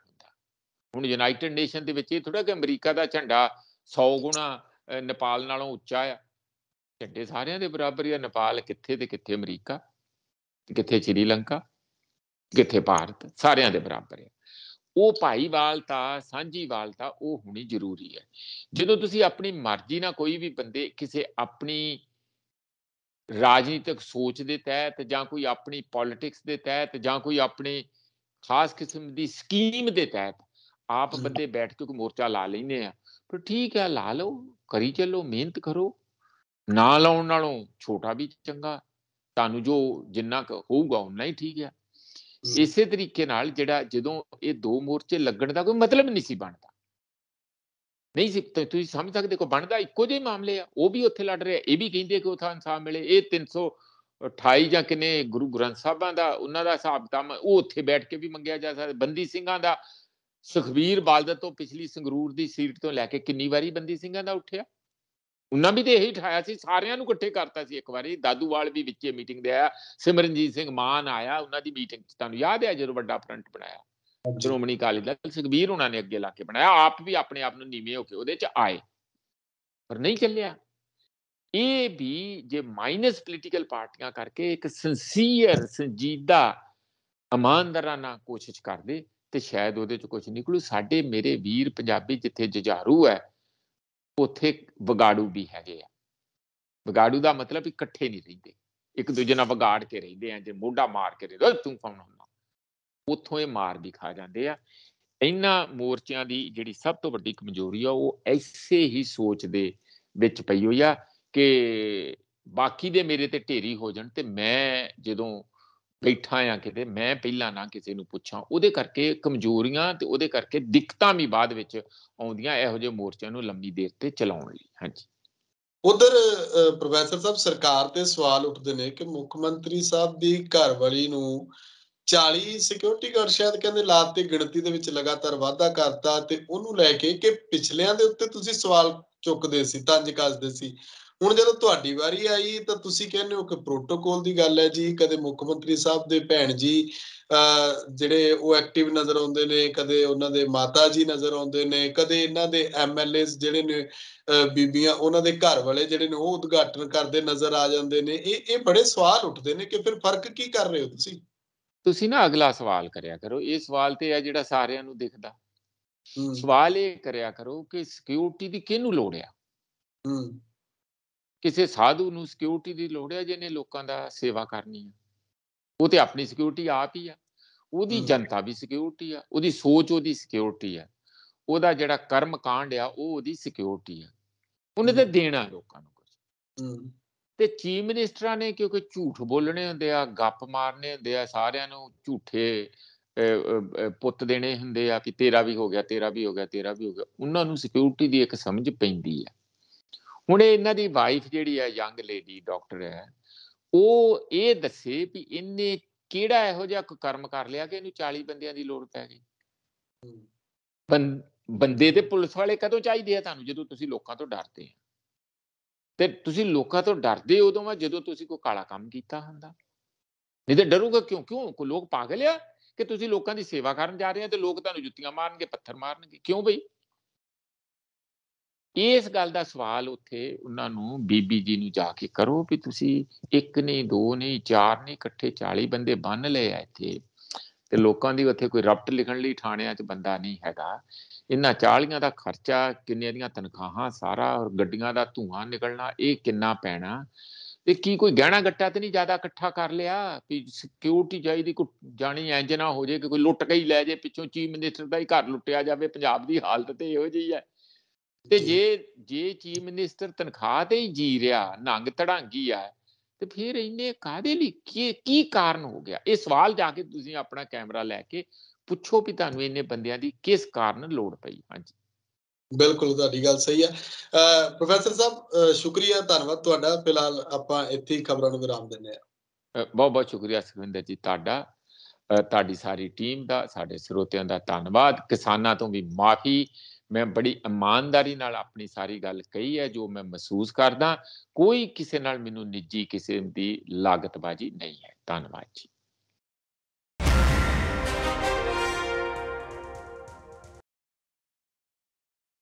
ਹੁਣ ਯੂਨਾਈਟਿਡ ਨੇਸ਼ਨ ਦੇ ਵਿੱਚ ਇਹ ਥੋੜਾ ਕਿ ਅਮਰੀਕਾ ਦਾ ਝੰਡਾ 100 ਗੁਣਾ ਨੇਪਾਲ ਨਾਲੋਂ ਉੱਚਾ ਆ ਝੰਡੇ ਸਾਰਿਆਂ ਦੇ ਬਰਾਬਰ ਹੀ ਆ ਨੇਪਾਲ ਕਿੱਥੇ ਤੇ ਕਿੱਥੇ ਅਮਰੀਕਾ ਕਿੱਥੇ ਸ਼੍ਰੀਲੰਕਾ ਕਿੱਥੇ ਭਾਰਤ ਸਾਰਿਆਂ ਦੇ ਬਰਾਬਰ ਆ ਉਹ ਭਾਈਵਾਲਤਾ ਸਾਂਝੀਵਾਲਤਾ ਉਹ ਹੋਣੀ ਜ਼ਰੂਰੀ ਹੈ ਜਦੋਂ ਤੁਸੀਂ ਆਪਣੀ ਮਰਜ਼ੀ ਨਾਲ ਕੋਈ ਵੀ ਬੰਦੇ ਕਿਸੇ ਆਪਣੀ ਰਾਜਨੀਤਿਕ ਸੋਚ ਦੇ ਤਹਿਤ ਜਾਂ ਕੋਈ ਆਪਣੀ ਪੋਲਿਟਿਕਸ ਦੇ ਤਹਿਤ ਜਾਂ ਕੋਈ ਆਪਣੀ ਖਾਸ ਕਿਸਮ ਦੀ ਸਕੀਮ ਦੇ ਤਹਿਤ ਆਪ ਬੰਦੇ ਬੈਠ ਕੇ ਕੋਈ ਮੋਰਚਾ ਲਾ ਲੈਨੇ ਆ ਫਿਰ ਠੀਕ ਆ ਲਾ ਲਓ ਕਰੀ ਚੱਲੋ ਮਿਹਨਤ ਕਰੋ ਨਾ ਲਾਉਣ ਨਾਲੋਂ ਛੋਟਾ ਵੀ ਚੰਗਾ ਤੁਹਾਨੂੰ ਜੋ ਜਿੰਨਾ ਹੋਊਗਾ ਉਨਾ ਹੀ ਠੀਕ ਆ ਇਸੇ ਤਰੀਕੇ ਨਾਲ ਜਿਹੜਾ ਜਦੋਂ ਇਹ ਦੋ ਮੋਰਚੇ ਲੱਗਣ ਦਾ ਕੋਈ ਮਤਲਬ ਨਹੀਂ ਸੀ ਬਣਦਾ ਨਹੀਂ ਸੀ ਤੁਸੀਂ ਸਮਝ ਸਕਦੇ ਕੋ ਬਣਦਾ ਇੱਕੋ ਜਿਹੇ ਮਾਮਲੇ ਆ ਉਹ ਵੀ ਉੱਥੇ ਲੜ ਰਿਹਾ ਇਹ ਵੀ ਕਹਿੰਦੇ ਕਿ ਉਥਾਂ ਇਨਸਾਫ ਮਿਲੇ ਇਹ 328 ਜਾਂ ਕਿੰਨੇ ਗੁਰੂ ਗ੍ਰੰਥ ਸਾਹਿਬਾਂ ਦਾ ਉਹਨਾਂ ਦਾ ਹਿਸਾਬ ਤਾਂ ਉਹ ਉੱਥੇ ਬੈਠ ਕੇ ਵੀ ਮੰਗਿਆ ਜਾ ਸਕਦਾ ਬੰਦੀ ਸਿੰਘਾਂ ਦਾ ਸੁਖਵੀਰ ਬਾਲਦ ਤੋਂ ਪਿਛਲੀ ਸੰਗਰੂਰ ਦੀ ਸੀਟ ਤੋਂ ਲੈ ਕੇ ਕਿੰਨੀ ਵਾਰੀ ਬੰਦੀ ਸਿੰਘਾਂ ਦਾ ਉੱਠਿਆ ਉਹਨਾਂ ਵੀ ਤੇ ਇਹੀ ਠਾਇਆ ਸੀ ਸਾਰਿਆਂ ਨੂੰ ਇਕੱਠੇ ਕਰਤਾ ਸੀ ਇੱਕ ਵਾਰੀ ਦਾਦੂਵਾਲ ਵੀ ਵਿੱਚੇ ਮੀਟਿੰਗ ਦੇ ਆਇਆ ਸਿਮਰਨਜੀਤ ਸਿੰਘ ਮਾਨ ਆਇਆ ਉਹਨਾਂ ਦੀ ਮੀਟਿੰਗ ਤੁਹਾਨੂੰ ਯਾਦ ਹੈ ਜਦੋਂ ਵੱਡਾ ਫਰੰਟ ਬਣਾਇਆ ਸ਼੍ਰੋਮਣੀ ਕਾਲੀ ਦਲ ਸੁਖਵੀਰ ਉਹਨਾਂ ਨੇ ਅੱਗੇ ਲਾ ਕੇ ਬਣਾਇਆ ਆਪ ਵੀ ਆਪਣੇ ਆਪ ਨੂੰ ਨੀਵੇਂ ਹੋ ਕੇ ਉਹਦੇ ਚ ਆਏ ਪਰ ਨਹੀਂ ਚੱਲਿਆ ਇਹ ਵੀ ਜੇ ਮਾਈਨਸ ਪੋਲੀਟੀਕਲ ਪਾਰਟੀਆਂ ਕਰਕੇ ਇੱਕ ਸਿੰਸੀਅਰ ਸੰਜੀਦਾ ਇਮਾਨਦਾਰਾਨਾ ਕੋਸ਼ਿਸ਼ ਕਰਦੇ ਤੇ ਸ਼ਾਇਦ ਉਹਦੇ ਚ ਕੁਝ ਨਿਕਲੂ ਸਾਡੇ ਮੇਰੇ ਵੀਰ ਪੰਜਾਬੀ ਜਿੱਥੇ ਜਜਾਰੂ ਹੈ ਉਥੇ ਵਿਗਾੜੂ ਵੀ ਹੈਗੇ ਆ ਵਿਗਾੜੂ ਦਾ ਮਤਲਬ ਇਕੱਠੇ ਨਹੀਂ ਰਹਿੰਦੇ ਇੱਕ ਦੂਜੇ ਨਾਲ ਵਿਗਾੜ ਕੇ ਰਹਿੰਦੇ ਆ ਜੇ ਮੋਢਾ ਮਾਰ ਕੇ ਰਹਿੰਦੇ ਤੂੰ ਕੌਣ ਹੁੰਦਾ ਉਥੋਂ ਇਹ ਮਾਰ ਵੀ ਖਾ ਜਾਂਦੇ ਆ ਇਹਨਾਂ ਮੋਰਚਿਆਂ ਦੀ ਜਿਹੜੀ ਸਭ ਤੋਂ ਵੱਡੀ ਕਮਜ਼ੋਰੀ ਆ ਉਹ ਐਸੇ ਹੀ ਸੋਚ ਦੇ ਵਿੱਚ ਪਈ ਹੋਈ ਆ ਕਿ ਬਾਕੀ ਦੇ ਮੇਰੇ ਤੇ ਢੇਰੀ ਹੋ ਜਾਣ ਤੇ ਮੈਂ ਜਦੋਂ ਬੈਠਾ ਆ ਕਿਤੇ ਮੈਂ ਪਹਿਲਾਂ ਨਾ ਕਿਸੇ ਨੂੰ ਪੁੱਛਾਂ ਉਹਦੇ ਕਰਕੇ ਕਮਜ਼ੋਰੀਆਂ ਤੇ ਉਹਦੇ ਕਰਕੇ ਦਿੱਕਤਾਂ ਵੀ ਬਾਅਦ ਵਿੱਚ ਆਉਂਦੀਆਂ ਇਹੋ ਜਿਹੇ ਮੋਰਚਿਆਂ ਨੂੰ ਲੰਮੀ ਦੇਰ ਤੇ ਚਲਾਉਣ ਲਈ ਹਾਂਜੀ ਉਧਰ ਪ੍ਰੋਫੈਸਰ ਸਾਹਿਬ ਸਰਕਾਰ ਤੇ ਸਵਾਲ ਉੱਠਦੇ ਨੇ ਕਿ ਮੁੱਖ ਮੰਤਰੀ ਸਾਹਿਬ ਦੀ ਘਰਵਾਲੀ ਨੂੰ 40 ਸਿਕਿਉਰਿਟੀ ਗਾਰਡ ਸ਼ਾਇਦ ਕਹਿੰਦੇ ਲਾਤ ਤੇ ਗਿਣਤੀ ਦੇ ਵਿੱਚ ਲਗਾਤਾਰ ਵਾਧਾ ਕਰਤਾ ਤੇ ਉਹਨੂੰ ਲੈ ਕੇ ਕਿ ਪਿਛਲਿਆਂ ਦੇ ਉੱਤੇ ਤੁਸੀਂ ਸਵਾਲ ਚੁੱਕਦੇ ਸੀ ਤੰਜ ਕੱਸਦੇ ਸੀ ਹੁਣ ਜਦੋਂ ਤੁਹਾਡੀ ਵਾਰੀ ਆਈ ਤਾਂ ਤੁਸੀਂ ਕਹਿੰਦੇ ਹੋ ਕਿ ਪ੍ਰੋਟੋਕੋਲ ਦੀ ਗੱਲ ਹੈ ਜੀ ਕਦੇ ਮੁੱਖ ਮੰਤਰੀ ਸਾਹਿਬ ਦੇ ਭੈਣ ਜੀ ਜਿਹੜੇ ਉਹ ਐਕਟਿਵ ਨਜ਼ਰ ਆਉਂਦੇ ਨੇ ਕਦੇ ਉਹਨਾਂ ਦੇ ਮਾਤਾ ਜੀ ਨਜ਼ਰ ਆਉਂਦੇ ਨੇ ਕਦੇ ਇਹਨਾਂ ਦੇ ਐਮਐਲਏਸ ਜਿਹੜੇ ਨੇ ਬੀਬੀਆਂ ਉਹਨਾਂ ਦੇ ਘਰ ਵਾਲੇ ਜਿਹੜੇ ਨੇ ਉਹ ਉਦਘਾਟਨ ਕਰਦੇ ਨਜ਼ਰ ਆ ਜਾਂਦੇ ਨੇ ਇਹ ਇਹ ਬੜੇ ਸਵਾਲ ਉੱਠਦੇ ਨੇ ਕਿ ਫਿਰ ਫਰਕ ਕੀ ਕਰ ਰਹੇ ਹੋ ਤੁਸੀਂ ਤੁਸੀਂ ਨਾ ਅਗਲਾ ਸਵਾਲ ਕਰਿਆ ਕਰੋ ਇਹ ਸਵਾਲ ਤੇ ਆ ਜਿਹੜਾ ਸਾਰਿਆਂ ਨੂੰ ਦਿਖਦਾ ਸਵਾਲ ਇਹ ਕਰਿਆ ਕਰੋ ਕਿ ਸਿਕਿਉਰਿਟੀ ਦੀ ਕਿਹਨੂੰ ਲੋੜ ਆ ਹੂੰ ਕਿਸੇ ਸਾਧੂ ਨੂੰ ਸਿਕਿਉਰਿਟੀ ਦੀ ਲੋੜ ਹੈ ਜਿਹਨੇ ਲੋਕਾਂ ਦਾ ਸੇਵਾ ਕਰਨੀ ਹੈ ਉਹ ਤੇ ਆਪਣੀ ਸਿਕਿਉਰਿਟੀ ਆਪ ਹੀ ਆ ਉਹਦੀ ਜਨਤਾ ਵੀ ਸਿਕਿਉਰਿਟੀ ਆ ਉਹਦੀ ਸੋਚ ਉਹਦੀ ਸਿਕਿਉਰਿਟੀ ਆ ਉਹਦਾ ਜਿਹੜਾ ਕਰਮ ਕਾਂਡ ਆ ਉਹ ਉਹਦੀ ਸਿਕਿਉਰਿਟੀ ਆ ਉਹਨੇ ਤੇ ਦੇਣਾ ਲੋਕਾਂ ਨੂੰ ਕੁਝ ਤੇ ਚੀਫ ਮਿਨਿਸਟਰਾਂ ਨੇ ਕਿਉਂਕਿ ਝੂਠ ਬੋਲਣੇ ਹੁੰਦੇ ਆ ਗੱਪ ਮਾਰਨੇ ਹੁੰਦੇ ਆ ਸਾਰਿਆਂ ਨੂੰ ਝੂਠੇ ਪੁੱਤ ਦੇਣੇ ਹੁੰਦੇ ਆ ਕਿ ਤੇਰਾ ਵੀ ਹੋ ਗਿਆ ਤੇਰਾ ਵੀ ਹੋ ਗਿਆ ਤੇਰਾ ਵੀ ਹੋ ਗਿਆ ਉਹਨਾਂ ਨੂੰ ਸਿਕਿਉਰਿਟੀ ਦੀ ਇੱਕ ਸਮਝ ਪੈਂਦੀ ਆ ਹੁਣ ਇਹਨਾਂ ਦੀ ਵਾਈਫ ਜਿਹੜੀ ਹੈ ਯੰਗ ਲੇਡੀ ਡਾਕਟਰ ਹੈ ਉਹ ਇਹ ਦੱਸੇ ਵੀ ਇਹਨੇ ਕਿਹੜਾ ਇਹੋ ਜਿਹਾ ਕਰਮ ਕਰ ਲਿਆ ਕਿ ਇਹਨੂੰ 40 ਬੰਦਿਆਂ ਦੀ ਲੋੜ ਪੈ ਗਈ ਬੰਦੇ ਤੇ ਪੁਲਿਸ ਵਾਲੇ ਕਦੋਂ ਚਾਹੀਦੇ ਆ ਤੁਹਾਨੂੰ ਜਦੋਂ ਤੁਸੀਂ ਲੋਕਾਂ ਤੋਂ ਡਰਦੇ ਆ ਤੇ ਤੁਸੀਂ ਲੋਕਾਂ ਤੋਂ ਡਰਦੇ ਉਦੋਂ ਵਾ ਜਦੋਂ ਤੁਸੀਂ ਕੋਈ ਕਾਲਾ ਕੰਮ ਕੀਤਾ ਹੁੰਦਾ ਨਹੀਂ ਤੇ ਡਰੂਗਾ ਕਿਉਂ ਕਿਉਂ ਕੋ ਲੋਕ ਪਾਗਲ ਆ ਕਿ ਤੁਸੀਂ ਲੋਕਾਂ ਦੀ ਸੇਵਾ ਕਰਨ ਜਾ ਰਹੇ ਆ ਤੇ ਲੋਕ ਤੁਹਾਨੂੰ ਜੁੱਤੀਆਂ ਮਾਰਨਗੇ ਪੱਥਰ ਮਾਰਨਗੇ ਕਿਉਂ ਬਈ ਇਸ ਗੱਲ ਦਾ ਸਵਾਲ ਉੱਥੇ ਉਹਨਾਂ ਨੂੰ ਬੀਬੀ ਜੀ ਨੂੰ ਜਾ ਕੇ ਕਰੋ ਵੀ ਤੁਸੀਂ ਇੱਕ ਨਹੀਂ ਦੋ ਨਹੀਂ ਚਾਰ ਨਹੀਂ ਇਕੱਠੇ 40 ਬੰਦੇ ਬੰਨ ਲਏ ਆ ਇੱਥੇ ਤੇ ਲੋਕਾਂ ਦੀ ਉੱਥੇ ਕੋਈ ਰਪਟ ਲਿਖਣ ਲਈ ਥਾਣਿਆਂ 'ਚ ਬੰਦਾ ਨਹੀਂ ਹੈਗਾ ਇਹਨਾਂ 40ਆਂ ਦਾ ਖਰਚਾ ਕਿੰਨੇ ਦੀਆਂ ਤਨਖਾਹਾਂ ਸਾਰਾ ਔਰ ਗੱਡੀਆਂ ਦਾ ਧੂਆਂ ਨਿਕਲਣਾ ਇਹ ਕਿੰਨਾ ਪੈਣਾ ਤੇ ਕੀ ਕੋਈ ਗਹਿਣਾ ਗੱਟਾ ਤੇ ਨਹੀਂ ਜ਼ਿਆਦਾ ਇਕੱਠਾ ਕਰ ਲਿਆ ਵੀ ਸਿਕਿਉਰਿਟੀ ਚਾਹੀਦੀ ਕੋ ਜਾਣੀ ਐਂ ਨਾ ਹੋ ਜੇ ਕਿ ਕੋਈ ਲੁੱਟ ਕੇ ਹੀ ਲੈ ਜੇ ਪਿੱਛੋਂ ਚੀਫ ਮਿਨਿਸਟਰ ਦਾ ਹੀ ਘਰ ਲੁੱਟਿਆ ਜਾਵੇ ਪੰਜਾਬ ਦੀ ਹਾਲਤ ਤੇ ਇਹੋ ਜਿਹੀ ਹੈ ਤੇ ਜੇ ਜੇ ਚੀਫ ਮਿਨਿਸਟਰ ਤਨਖਾਹ ਤੇ ਹੀ ਜੀ ਰਿਹਾ ਨੰਗ ਤੜਾਂਗੀ ਆ ਤੇ ਫਿਰ ਇੰਨੇ ਕਾਦੇ ਲਈ ਕੀ ਕੀ ਕਾਰਨ ਹੋ ਗਿਆ ਇਹ ਸਵਾਲ ਜਾ ਕੇ ਤੁਸੀਂ ਆਪਣਾ ਕੈਮਰਾ ਲੈ ਕੇ ਪੁੱਛੋ ਵੀ ਤੁਹਾਨੂੰ ਇਹਨੇ ਬੰਦਿਆਂ ਦੀ ਕਿਸ ਕਾਰਨ ਲੋੜ ਪਈ ਹਾਂਜੀ ਬਿਲਕੁਲ ਤੁਹਾਡੀ ਗੱਲ ਸਹੀ ਆ ਪ੍ਰੋਫੈਸਰ ਸਾਹਿਬ ਸ਼ੁਕਰੀਆ ਧੰਨਵਾਦ ਤੁਹਾਡਾ ਫਿਲਹਾਲ ਆਪਾਂ ਇੱਥੇ ਹੀ ਖਬਰਾਂ ਨੂੰ ਵਿਰਾਮ ਦਿੰਦੇ ਆ ਬਹੁਤ ਬਹੁਤ ਸ਼ੁਕਰੀਆ ਸੁਖਵਿੰਦਰ ਜੀ ਤੁਹਾਡਾ ਤੁਹਾਡੀ ਸਾਰੀ ਟੀਮ ਦਾ ਸਾਡੇ ਸਰੋਤਿਆਂ ਦਾ ਧੰਨਵਾਦ ਕਿਸਾਨਾਂ ਤੋਂ ਵੀ ਮਾਫੀ ਮੈਂ ਬੜੀ ਇਮਾਨਦਾਰੀ ਨਾਲ ਆਪਣੀ ਸਾਰੀ ਗੱਲ ਕਹੀ ਹੈ ਜੋ ਮੈਂ ਮਹਿਸੂਸ ਕਰਦਾ ਕੋਈ ਕਿਸੇ ਨਾਲ ਮੈਨੂੰ ਨਿੱਜੀ ਕਿਸੇ ਦੀ ਲਾਗਤਬਾਜ਼ੀ ਨਹੀਂ ਹੈ ਧੰਨਵਾਦ ਜੀ